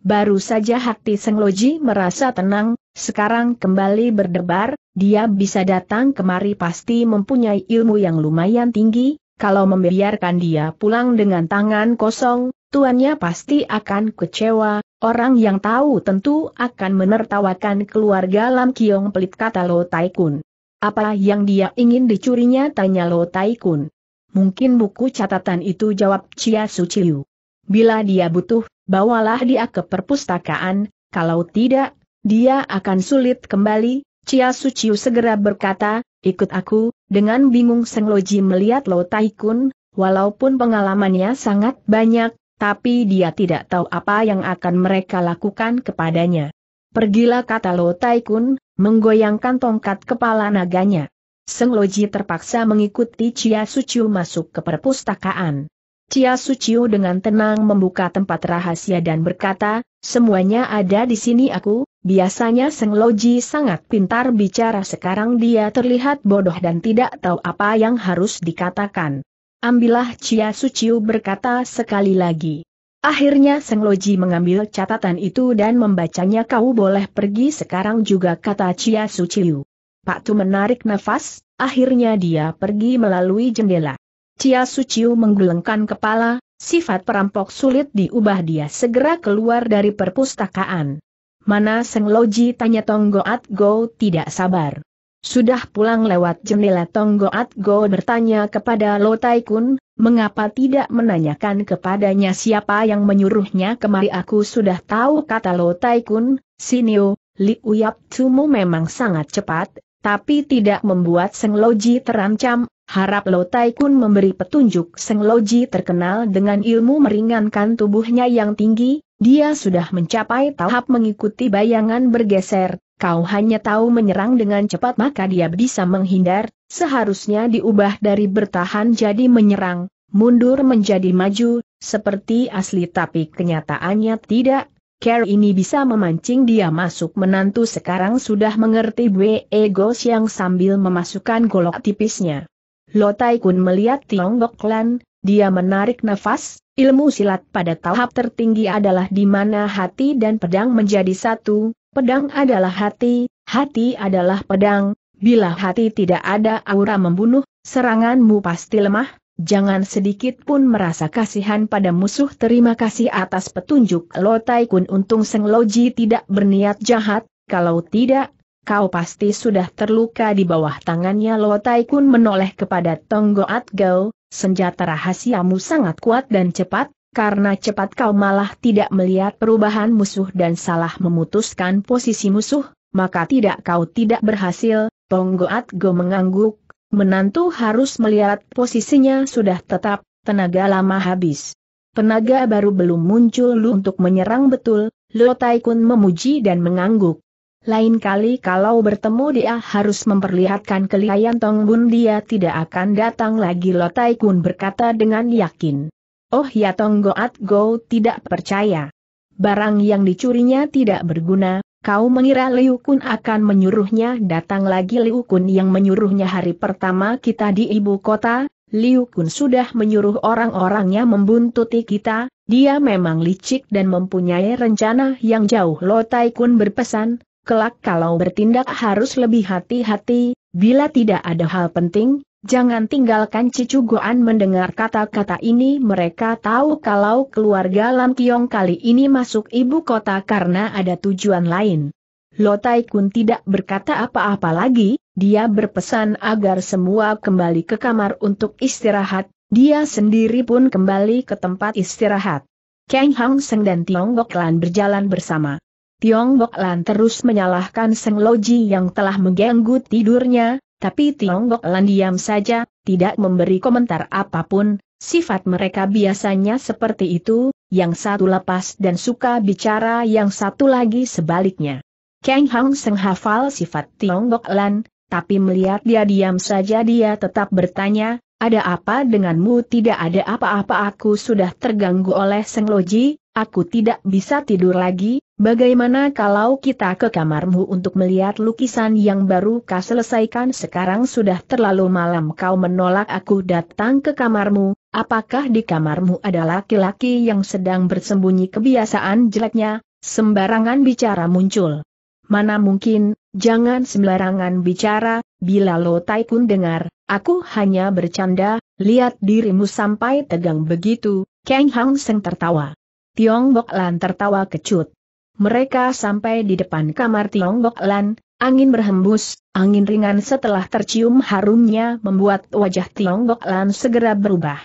Baru saja hati Seng Loji merasa tenang, sekarang kembali berdebar, dia bisa datang kemari pasti mempunyai ilmu yang lumayan tinggi, kalau membiarkan dia pulang dengan tangan kosong, tuannya pasti akan kecewa, Orang yang tahu tentu akan menertawakan keluarga Lam Kiong pelit kata Lo Taikun. Apa yang dia ingin dicurinya tanya Lo Taikun. Mungkin buku catatan itu jawab Chia Su Chiu. Bila dia butuh, bawalah dia ke perpustakaan, kalau tidak, dia akan sulit kembali, Chia Su Chiu segera berkata, ikut aku, dengan bingung Seng Loji melihat Lo Taikun, walaupun pengalamannya sangat banyak, tapi dia tidak tahu apa yang akan mereka lakukan kepadanya. Pergilah kata Lo Taikun, menggoyangkan tongkat kepala naganya. Seng Loji terpaksa mengikuti Chia Suciu masuk ke perpustakaan. Chia Suciu dengan tenang membuka tempat rahasia dan berkata, semuanya ada di sini aku, biasanya Seng Loji sangat pintar bicara sekarang dia terlihat bodoh dan tidak tahu apa yang harus dikatakan. Ambillah Cia Suciu berkata sekali lagi. Akhirnya Seng Loji mengambil catatan itu dan membacanya kau boleh pergi sekarang juga kata Cia Suciu. Pak Tu menarik nafas, akhirnya dia pergi melalui jendela. Cia Suciu menggelengkan kepala, sifat perampok sulit diubah dia segera keluar dari perpustakaan. Mana Seng Loji tanya Tonggoat Go tidak sabar. Sudah pulang lewat jendela Tonggoat Atgo bertanya kepada Lo Tai Kun, mengapa tidak menanyakan kepadanya siapa yang menyuruhnya kemari aku sudah tahu kata Lo Tai Kun, Sinio, Li Uyap Tumu memang sangat cepat, tapi tidak membuat Seng Loji terancam, harap Lo Tai Kun memberi petunjuk Seng Loji terkenal dengan ilmu meringankan tubuhnya yang tinggi, dia sudah mencapai tahap mengikuti bayangan bergeser, Kau hanya tahu menyerang dengan cepat maka dia bisa menghindar, seharusnya diubah dari bertahan jadi menyerang, mundur menjadi maju, seperti asli tapi kenyataannya tidak. Care ini bisa memancing dia masuk menantu sekarang sudah mengerti Bwe Egos yang sambil memasukkan golok tipisnya. Lotai Kun melihat Tiongkok Lan, dia menarik nafas, ilmu silat pada tahap tertinggi adalah di mana hati dan pedang menjadi satu, Pedang adalah hati, hati adalah pedang, bila hati tidak ada aura membunuh, seranganmu pasti lemah, jangan sedikit pun merasa kasihan pada musuh terima kasih atas petunjuk Lo Taikun untung Seng Loji tidak berniat jahat, kalau tidak, kau pasti sudah terluka di bawah tangannya Lo Taikun menoleh kepada Tonggo Atgao, senjata rahasiamu sangat kuat dan cepat, karena cepat kau malah tidak melihat perubahan musuh dan salah memutuskan posisi musuh, maka tidak kau tidak berhasil, Tonggoat Go mengangguk, menantu harus melihat posisinya sudah tetap, tenaga lama habis. Tenaga baru belum muncul lu untuk menyerang betul, Lo Taikun memuji dan mengangguk. Lain kali kalau bertemu dia harus memperlihatkan kelihayan Tongbun dia tidak akan datang lagi Lo Taikun berkata dengan yakin. Oh ya goat, Go tidak percaya. Barang yang dicurinya tidak berguna, kau mengira Liu Kun akan menyuruhnya datang lagi Liu Kun yang menyuruhnya hari pertama kita di ibu kota, Liu Kun sudah menyuruh orang-orangnya membuntuti kita, dia memang licik dan mempunyai rencana yang jauh. Lo Tai Kun berpesan, kelak kalau bertindak harus lebih hati-hati, bila tidak ada hal penting, Jangan tinggalkan Cicu Goan mendengar kata-kata ini mereka tahu kalau keluarga Lam Kiong kali ini masuk ibu kota karena ada tujuan lain. Lotai Kun tidak berkata apa-apa lagi, dia berpesan agar semua kembali ke kamar untuk istirahat, dia sendiri pun kembali ke tempat istirahat. Kang Hang Seng dan Tiong Bok Lan berjalan bersama. Tiong Bok Lan terus menyalahkan Seng Loji yang telah mengganggu tidurnya, tapi Tiongkok Lan diam saja, tidak memberi komentar apapun, sifat mereka biasanya seperti itu, yang satu lepas dan suka bicara yang satu lagi sebaliknya. Kang Hang Seng hafal sifat Tiongkok Lan, tapi melihat dia diam saja dia tetap bertanya, ada apa denganmu tidak ada apa-apa aku sudah terganggu oleh Seng Loji, aku tidak bisa tidur lagi, Bagaimana kalau kita ke kamarmu untuk melihat lukisan yang baru kau selesaikan sekarang sudah terlalu malam kau menolak aku datang ke kamarmu, apakah di kamarmu ada laki-laki yang sedang bersembunyi kebiasaan jeleknya, sembarangan bicara muncul. Mana mungkin, jangan sembarangan bicara, bila Lo Taikun dengar, aku hanya bercanda, lihat dirimu sampai tegang begitu, Kang Hang Seng tertawa. Tiong Bok Lan tertawa kecut. Mereka sampai di depan kamar Tiong Bok Lan, angin berhembus, angin ringan setelah tercium harumnya membuat wajah Tiong Bok Lan segera berubah.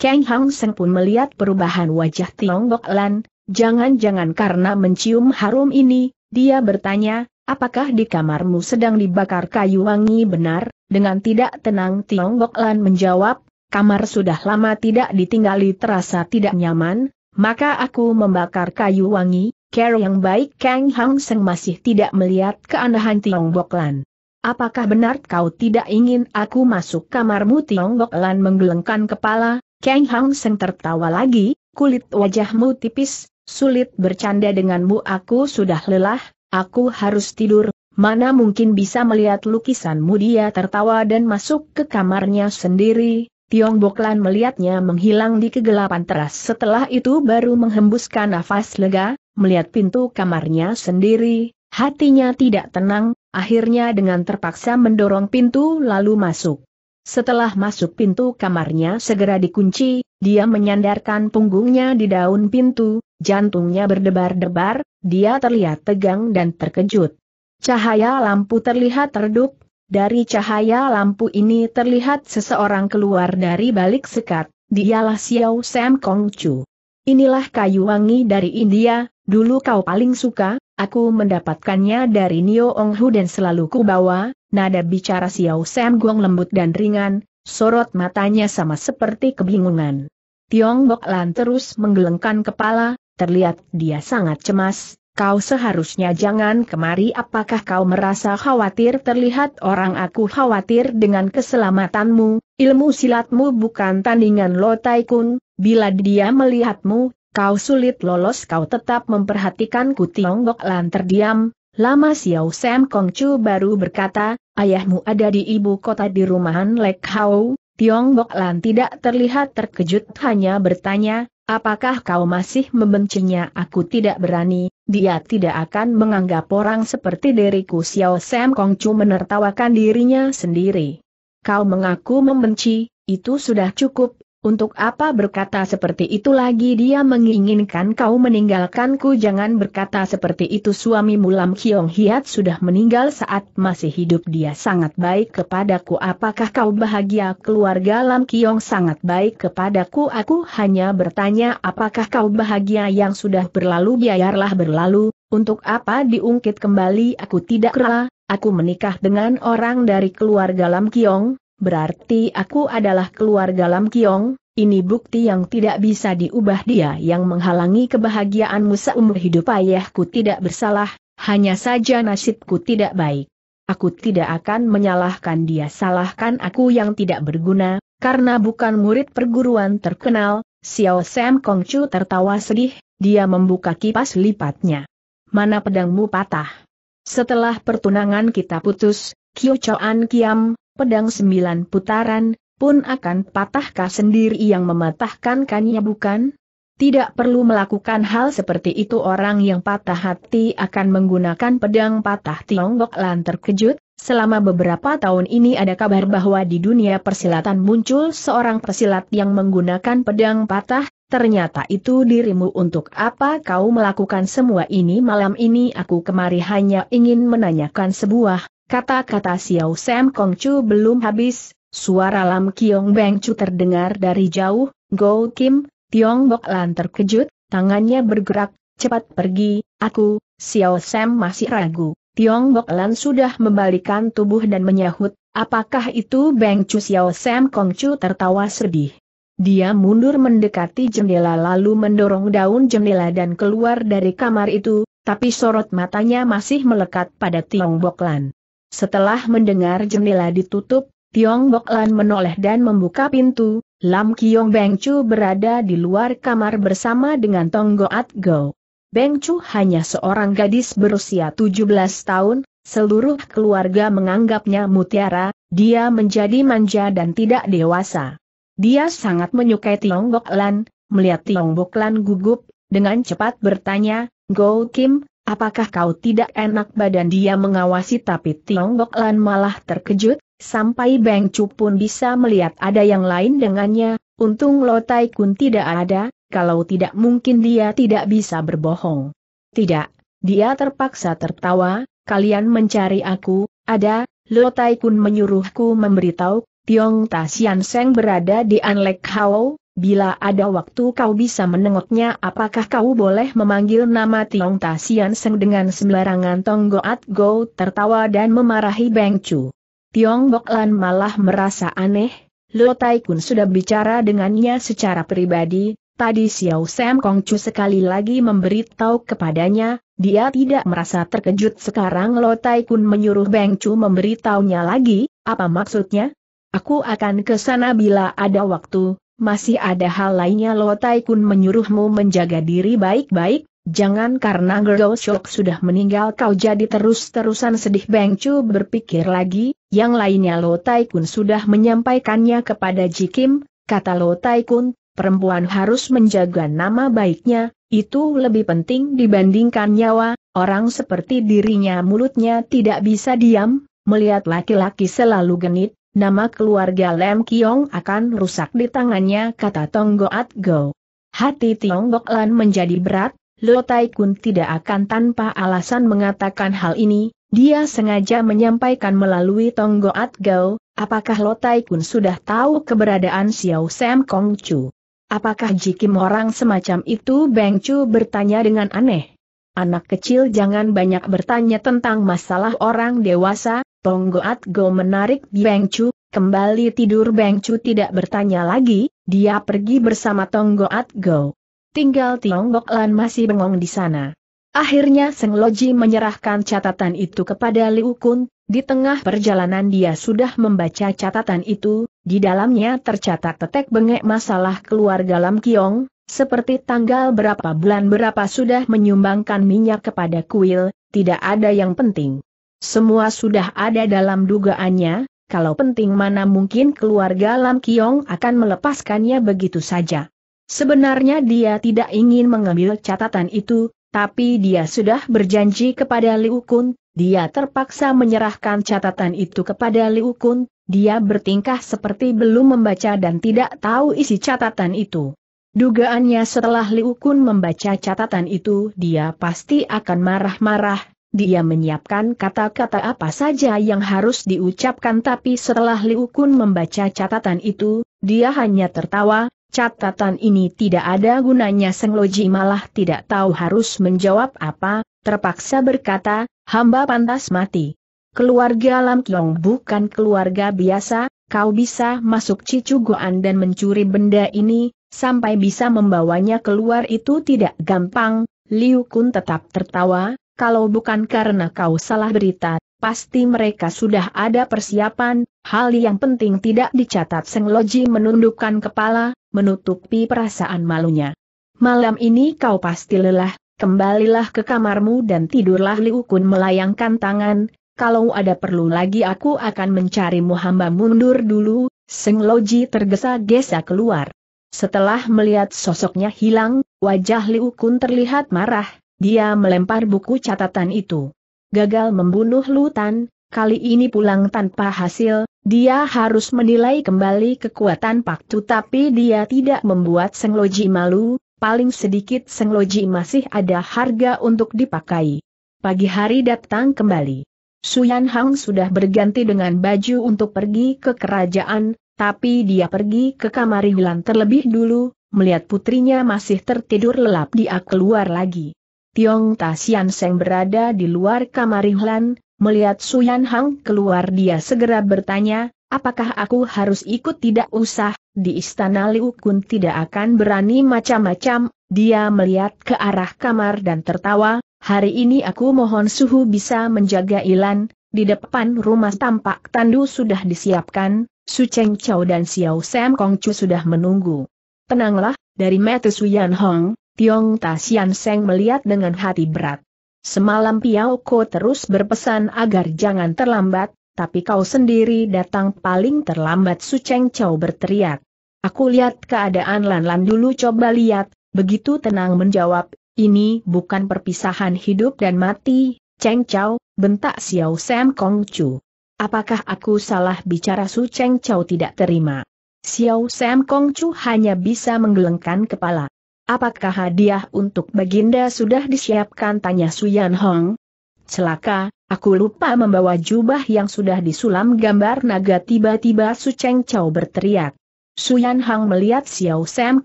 Kang Hang Seng pun melihat perubahan wajah Tiong Bok Lan, jangan-jangan karena mencium harum ini, dia bertanya, apakah di kamarmu sedang dibakar kayu wangi benar? Dengan tidak tenang Tiong Bok Lan menjawab, kamar sudah lama tidak ditinggali terasa tidak nyaman, maka aku membakar kayu wangi, Care yang baik Kang Hang Seng masih tidak melihat keanehan Tiong Boklan. Apakah benar kau tidak ingin aku masuk kamarmu Tiong Lan menggelengkan kepala, Kang Hang Seng tertawa lagi, kulit wajahmu tipis, sulit bercanda denganmu aku sudah lelah, aku harus tidur, mana mungkin bisa melihat lukisanmu dia tertawa dan masuk ke kamarnya sendiri, Tiong Boklan melihatnya menghilang di kegelapan teras setelah itu baru menghembuskan nafas lega, melihat pintu kamarnya sendiri, hatinya tidak tenang, akhirnya dengan terpaksa mendorong pintu lalu masuk. Setelah masuk pintu kamarnya segera dikunci, dia menyandarkan punggungnya di daun pintu, jantungnya berdebar-debar, dia terlihat tegang dan terkejut. Cahaya lampu terlihat redup, dari cahaya lampu ini terlihat seseorang keluar dari balik sekat, dialah Xiao Sam Kong Chu. Inilah kayu wangi dari India, dulu kau paling suka, aku mendapatkannya dari Nio Ong Hu dan selalu ku bawa, nada bicara Xiao Sam Gong lembut dan ringan, sorot matanya sama seperti kebingungan. Tiong Bok Lan terus menggelengkan kepala, terlihat dia sangat cemas, Kau seharusnya jangan kemari apakah kau merasa khawatir terlihat orang aku khawatir dengan keselamatanmu, ilmu silatmu bukan tandingan Lo taikun, bila dia melihatmu, kau sulit lolos kau tetap memperhatikan ku Tiongkok lan terdiam, lama Xiao Sam Kong Chu baru berkata, ayahmu ada di ibu kota di rumahan Lek Hau, Tiongkok lan tidak terlihat terkejut hanya bertanya, Apakah kau masih membencinya? Aku tidak berani, dia tidak akan menganggap orang seperti diriku. Xiao Sam Kongcu menertawakan dirinya sendiri. Kau mengaku membenci, itu sudah cukup, untuk apa berkata seperti itu lagi dia menginginkan kau meninggalkanku jangan berkata seperti itu Suami Mulam Kiong Hiat sudah meninggal saat masih hidup dia sangat baik kepadaku apakah kau bahagia keluarga Lam Kiong sangat baik kepadaku aku hanya bertanya apakah kau bahagia yang sudah berlalu biarlah berlalu, untuk apa diungkit kembali aku tidak rela, aku menikah dengan orang dari keluarga Lam Kiong, Berarti aku adalah keluarga Lam Kiong, ini bukti yang tidak bisa diubah dia yang menghalangi kebahagiaanmu seumur hidup ayahku tidak bersalah, hanya saja nasibku tidak baik. Aku tidak akan menyalahkan dia salahkan aku yang tidak berguna, karena bukan murid perguruan terkenal, Xiao Sam Kong Chu tertawa sedih, dia membuka kipas lipatnya. Mana pedangmu patah? Setelah pertunangan kita putus, Kyo Choan Kiam, pedang sembilan putaran, pun akan patahkah sendiri yang mematahkan kannya bukan? Tidak perlu melakukan hal seperti itu orang yang patah hati akan menggunakan pedang patah Tiongkok lan terkejut, selama beberapa tahun ini ada kabar bahwa di dunia persilatan muncul seorang pesilat yang menggunakan pedang patah, ternyata itu dirimu untuk apa kau melakukan semua ini malam ini aku kemari hanya ingin menanyakan sebuah Kata-kata Xiao Sam Kong Chu belum habis, suara Lam Kiong Beng Chu terdengar dari jauh, Go Kim, Tiong Bok Lan terkejut, tangannya bergerak, cepat pergi, aku, Xiao Sam masih ragu. Tiong Bok Lan sudah membalikan tubuh dan menyahut, apakah itu Beng Chu Xiao Sam Kong Chu tertawa sedih. Dia mundur mendekati jendela lalu mendorong daun jendela dan keluar dari kamar itu, tapi sorot matanya masih melekat pada Tiong Lan. Setelah mendengar jendela ditutup, Tiong Bok Lan menoleh dan membuka pintu, Lam Kiong Beng Chu berada di luar kamar bersama dengan Tong Goat Go. Beng Chu hanya seorang gadis berusia 17 tahun, seluruh keluarga menganggapnya mutiara, dia menjadi manja dan tidak dewasa. Dia sangat menyukai Tiong Bok Lan, melihat Tiong Bok Lan gugup, dengan cepat bertanya, Go Kim, Apakah kau tidak enak badan dia mengawasi tapi Tiongkok Lan malah terkejut, sampai Beng Cu pun bisa melihat ada yang lain dengannya, untung Lotai Kun tidak ada, kalau tidak mungkin dia tidak bisa berbohong. Tidak, dia terpaksa tertawa, kalian mencari aku, ada, Lotai Kun menyuruhku memberitahu, Tiong Sian Seng berada di Anlek Hao, Bila ada waktu kau bisa menengoknya apakah kau boleh memanggil nama Tiong Tasian Seng dengan sembarangan goat Go tertawa dan memarahi Beng Chu. Tiong Boklan malah merasa aneh, Lo Tai Kun sudah bicara dengannya secara pribadi, tadi Xiao Sam Kong Chu sekali lagi memberitahu kepadanya, dia tidak merasa terkejut sekarang Lo Tai Kun menyuruh Beng Chu memberitahunya lagi, apa maksudnya? Aku akan ke sana bila ada waktu, masih ada hal lainnya Lo Taikun menyuruhmu menjaga diri baik-baik, jangan karena Gergo Shok sudah meninggal kau jadi terus-terusan sedih Beng Chu berpikir lagi, yang lainnya Lo Taikun sudah menyampaikannya kepada Ji Kim, kata Lo Taikun, perempuan harus menjaga nama baiknya, itu lebih penting dibandingkan nyawa, orang seperti dirinya mulutnya tidak bisa diam, melihat laki-laki selalu genit, Nama keluarga Lem Kiong akan rusak di tangannya kata Goat Go. Hati Bok Lan menjadi berat, Lo Tai Kun tidak akan tanpa alasan mengatakan hal ini, dia sengaja menyampaikan melalui Tong Goat Go, apakah Lo Tai Kun sudah tahu keberadaan Xiao Sam Kong Chu. Apakah jikim orang semacam itu Beng Chu bertanya dengan aneh. Anak kecil jangan banyak bertanya tentang masalah orang dewasa, Tonggoat Go menarik Beng Chu, kembali tidur Beng Chu tidak bertanya lagi, dia pergi bersama Tonggoat Go. Tinggal Tiongkok Lan masih bengong di sana. Akhirnya Seng Loji menyerahkan catatan itu kepada Liu Kun, di tengah perjalanan dia sudah membaca catatan itu, di dalamnya tercatat tetek bengek masalah keluarga Lam Kiong, seperti tanggal berapa bulan berapa sudah menyumbangkan minyak kepada kuil, tidak ada yang penting. Semua sudah ada dalam dugaannya, kalau penting mana mungkin keluarga Lam Kiong akan melepaskannya begitu saja. Sebenarnya dia tidak ingin mengambil catatan itu, tapi dia sudah berjanji kepada Liu Kun, dia terpaksa menyerahkan catatan itu kepada Liu Kun, dia bertingkah seperti belum membaca dan tidak tahu isi catatan itu. Dugaannya setelah Liu Kun membaca catatan itu dia pasti akan marah-marah, dia menyiapkan kata-kata apa saja yang harus diucapkan tapi setelah Liu Kun membaca catatan itu, dia hanya tertawa, catatan ini tidak ada gunanya Seng Loji malah tidak tahu harus menjawab apa, terpaksa berkata, hamba pantas mati. Keluarga Lam Kiong bukan keluarga biasa, kau bisa masuk Goan dan mencuri benda ini, sampai bisa membawanya keluar itu tidak gampang, Liu Kun tetap tertawa, kalau bukan karena kau salah berita, pasti mereka sudah ada persiapan, hal yang penting tidak dicatat Seng Loji menundukkan kepala, menutupi perasaan malunya. Malam ini kau pasti lelah, kembalilah ke kamarmu dan tidurlah Liu Kun melayangkan tangan, kalau ada perlu lagi aku akan mencarimu hamba mundur dulu, Seng Loji tergesa-gesa keluar. Setelah melihat sosoknya hilang, wajah Liu Kun terlihat marah, dia melempar buku catatan itu. Gagal membunuh Lutan, kali ini pulang tanpa hasil, dia harus menilai kembali kekuatan Paktu tapi dia tidak membuat Seng Loji malu, paling sedikit Seng Loji masih ada harga untuk dipakai. Pagi hari datang kembali. Suyan Hang sudah berganti dengan baju untuk pergi ke kerajaan, tapi dia pergi ke kamar Hilan terlebih dulu, melihat putrinya masih tertidur lelap dia keluar lagi. Tiong Sian Seng berada di luar kamar Ihlan, melihat Suyan Hang keluar dia segera bertanya, apakah aku harus ikut tidak usah, di istana Liu Kun tidak akan berani macam-macam, dia melihat ke arah kamar dan tertawa, hari ini aku mohon suhu bisa menjaga Ilan, di depan rumah tampak tandu sudah disiapkan, Su Cheng Chow dan Xiao Sam Kongcu sudah menunggu. Tenanglah, dari Mata Suyan Hong, Tiong Tasian Seng melihat dengan hati berat. Semalam Piao Ko terus berpesan agar jangan terlambat, tapi kau sendiri datang paling terlambat Su Cheng Chow berteriak. Aku lihat keadaan Lan Lan dulu coba lihat, begitu tenang menjawab, ini bukan perpisahan hidup dan mati, Cheng Chow, bentak Xiao Sam Kong Chu. Apakah aku salah bicara Su Cheng Chow tidak terima? Xiao Sam Kong Chu hanya bisa menggelengkan kepala. Apakah hadiah untuk Baginda sudah disiapkan tanya Suyan Hong? Celaka, aku lupa membawa jubah yang sudah disulam gambar naga tiba-tiba Su Cheng Chow berteriak. Suyan Hong melihat Xiao Sam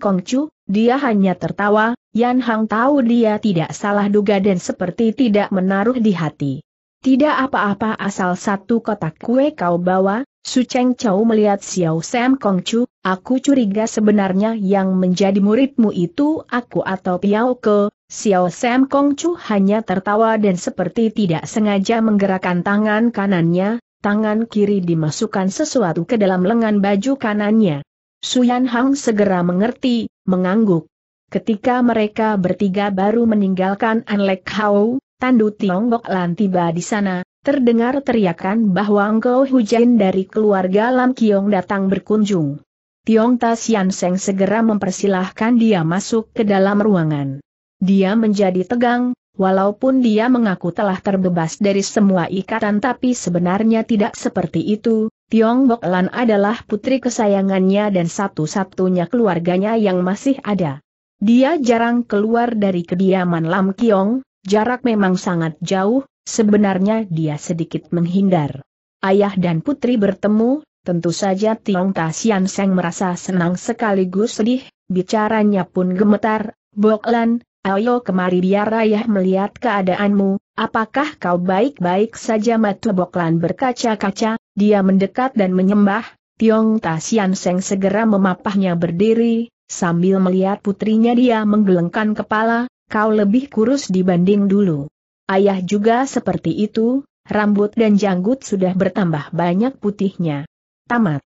Kong Chu, dia hanya tertawa, Yan Hang tahu dia tidak salah duga dan seperti tidak menaruh di hati. Tidak apa-apa asal satu kotak kue kau bawa, Su Cheng Chou melihat Xiao Sam Kong Chu, aku curiga sebenarnya yang menjadi muridmu itu aku atau Piao Ke, Xiao Sam Kong Chu hanya tertawa dan seperti tidak sengaja menggerakkan tangan kanannya, tangan kiri dimasukkan sesuatu ke dalam lengan baju kanannya. Suyan Hang segera mengerti, mengangguk. Ketika mereka bertiga baru meninggalkan Anlek Hao, Tandu Tiongkok Lan tiba di sana, terdengar teriakan bahwa engkau hujan dari keluarga Lam Kiong datang berkunjung. Tiong Tasian Seng segera mempersilahkan dia masuk ke dalam ruangan. Dia menjadi tegang, walaupun dia mengaku telah terbebas dari semua ikatan tapi sebenarnya tidak seperti itu, Tiong Bok Lan adalah putri kesayangannya dan satu-satunya keluarganya yang masih ada. Dia jarang keluar dari kediaman Lam Kiong, Jarak memang sangat jauh, sebenarnya dia sedikit menghindar. Ayah dan putri bertemu, tentu saja Tiong Tasian Seng merasa senang sekaligus sedih, bicaranya pun gemetar, Boklan, ayo kemari biar ayah melihat keadaanmu, apakah kau baik-baik saja matu Boklan berkaca-kaca, dia mendekat dan menyembah, Tiong Tasian Seng segera memapahnya berdiri, sambil melihat putrinya dia menggelengkan kepala, kau lebih kurus dibanding dulu. Ayah juga seperti itu, rambut dan janggut sudah bertambah banyak putihnya. Tamat.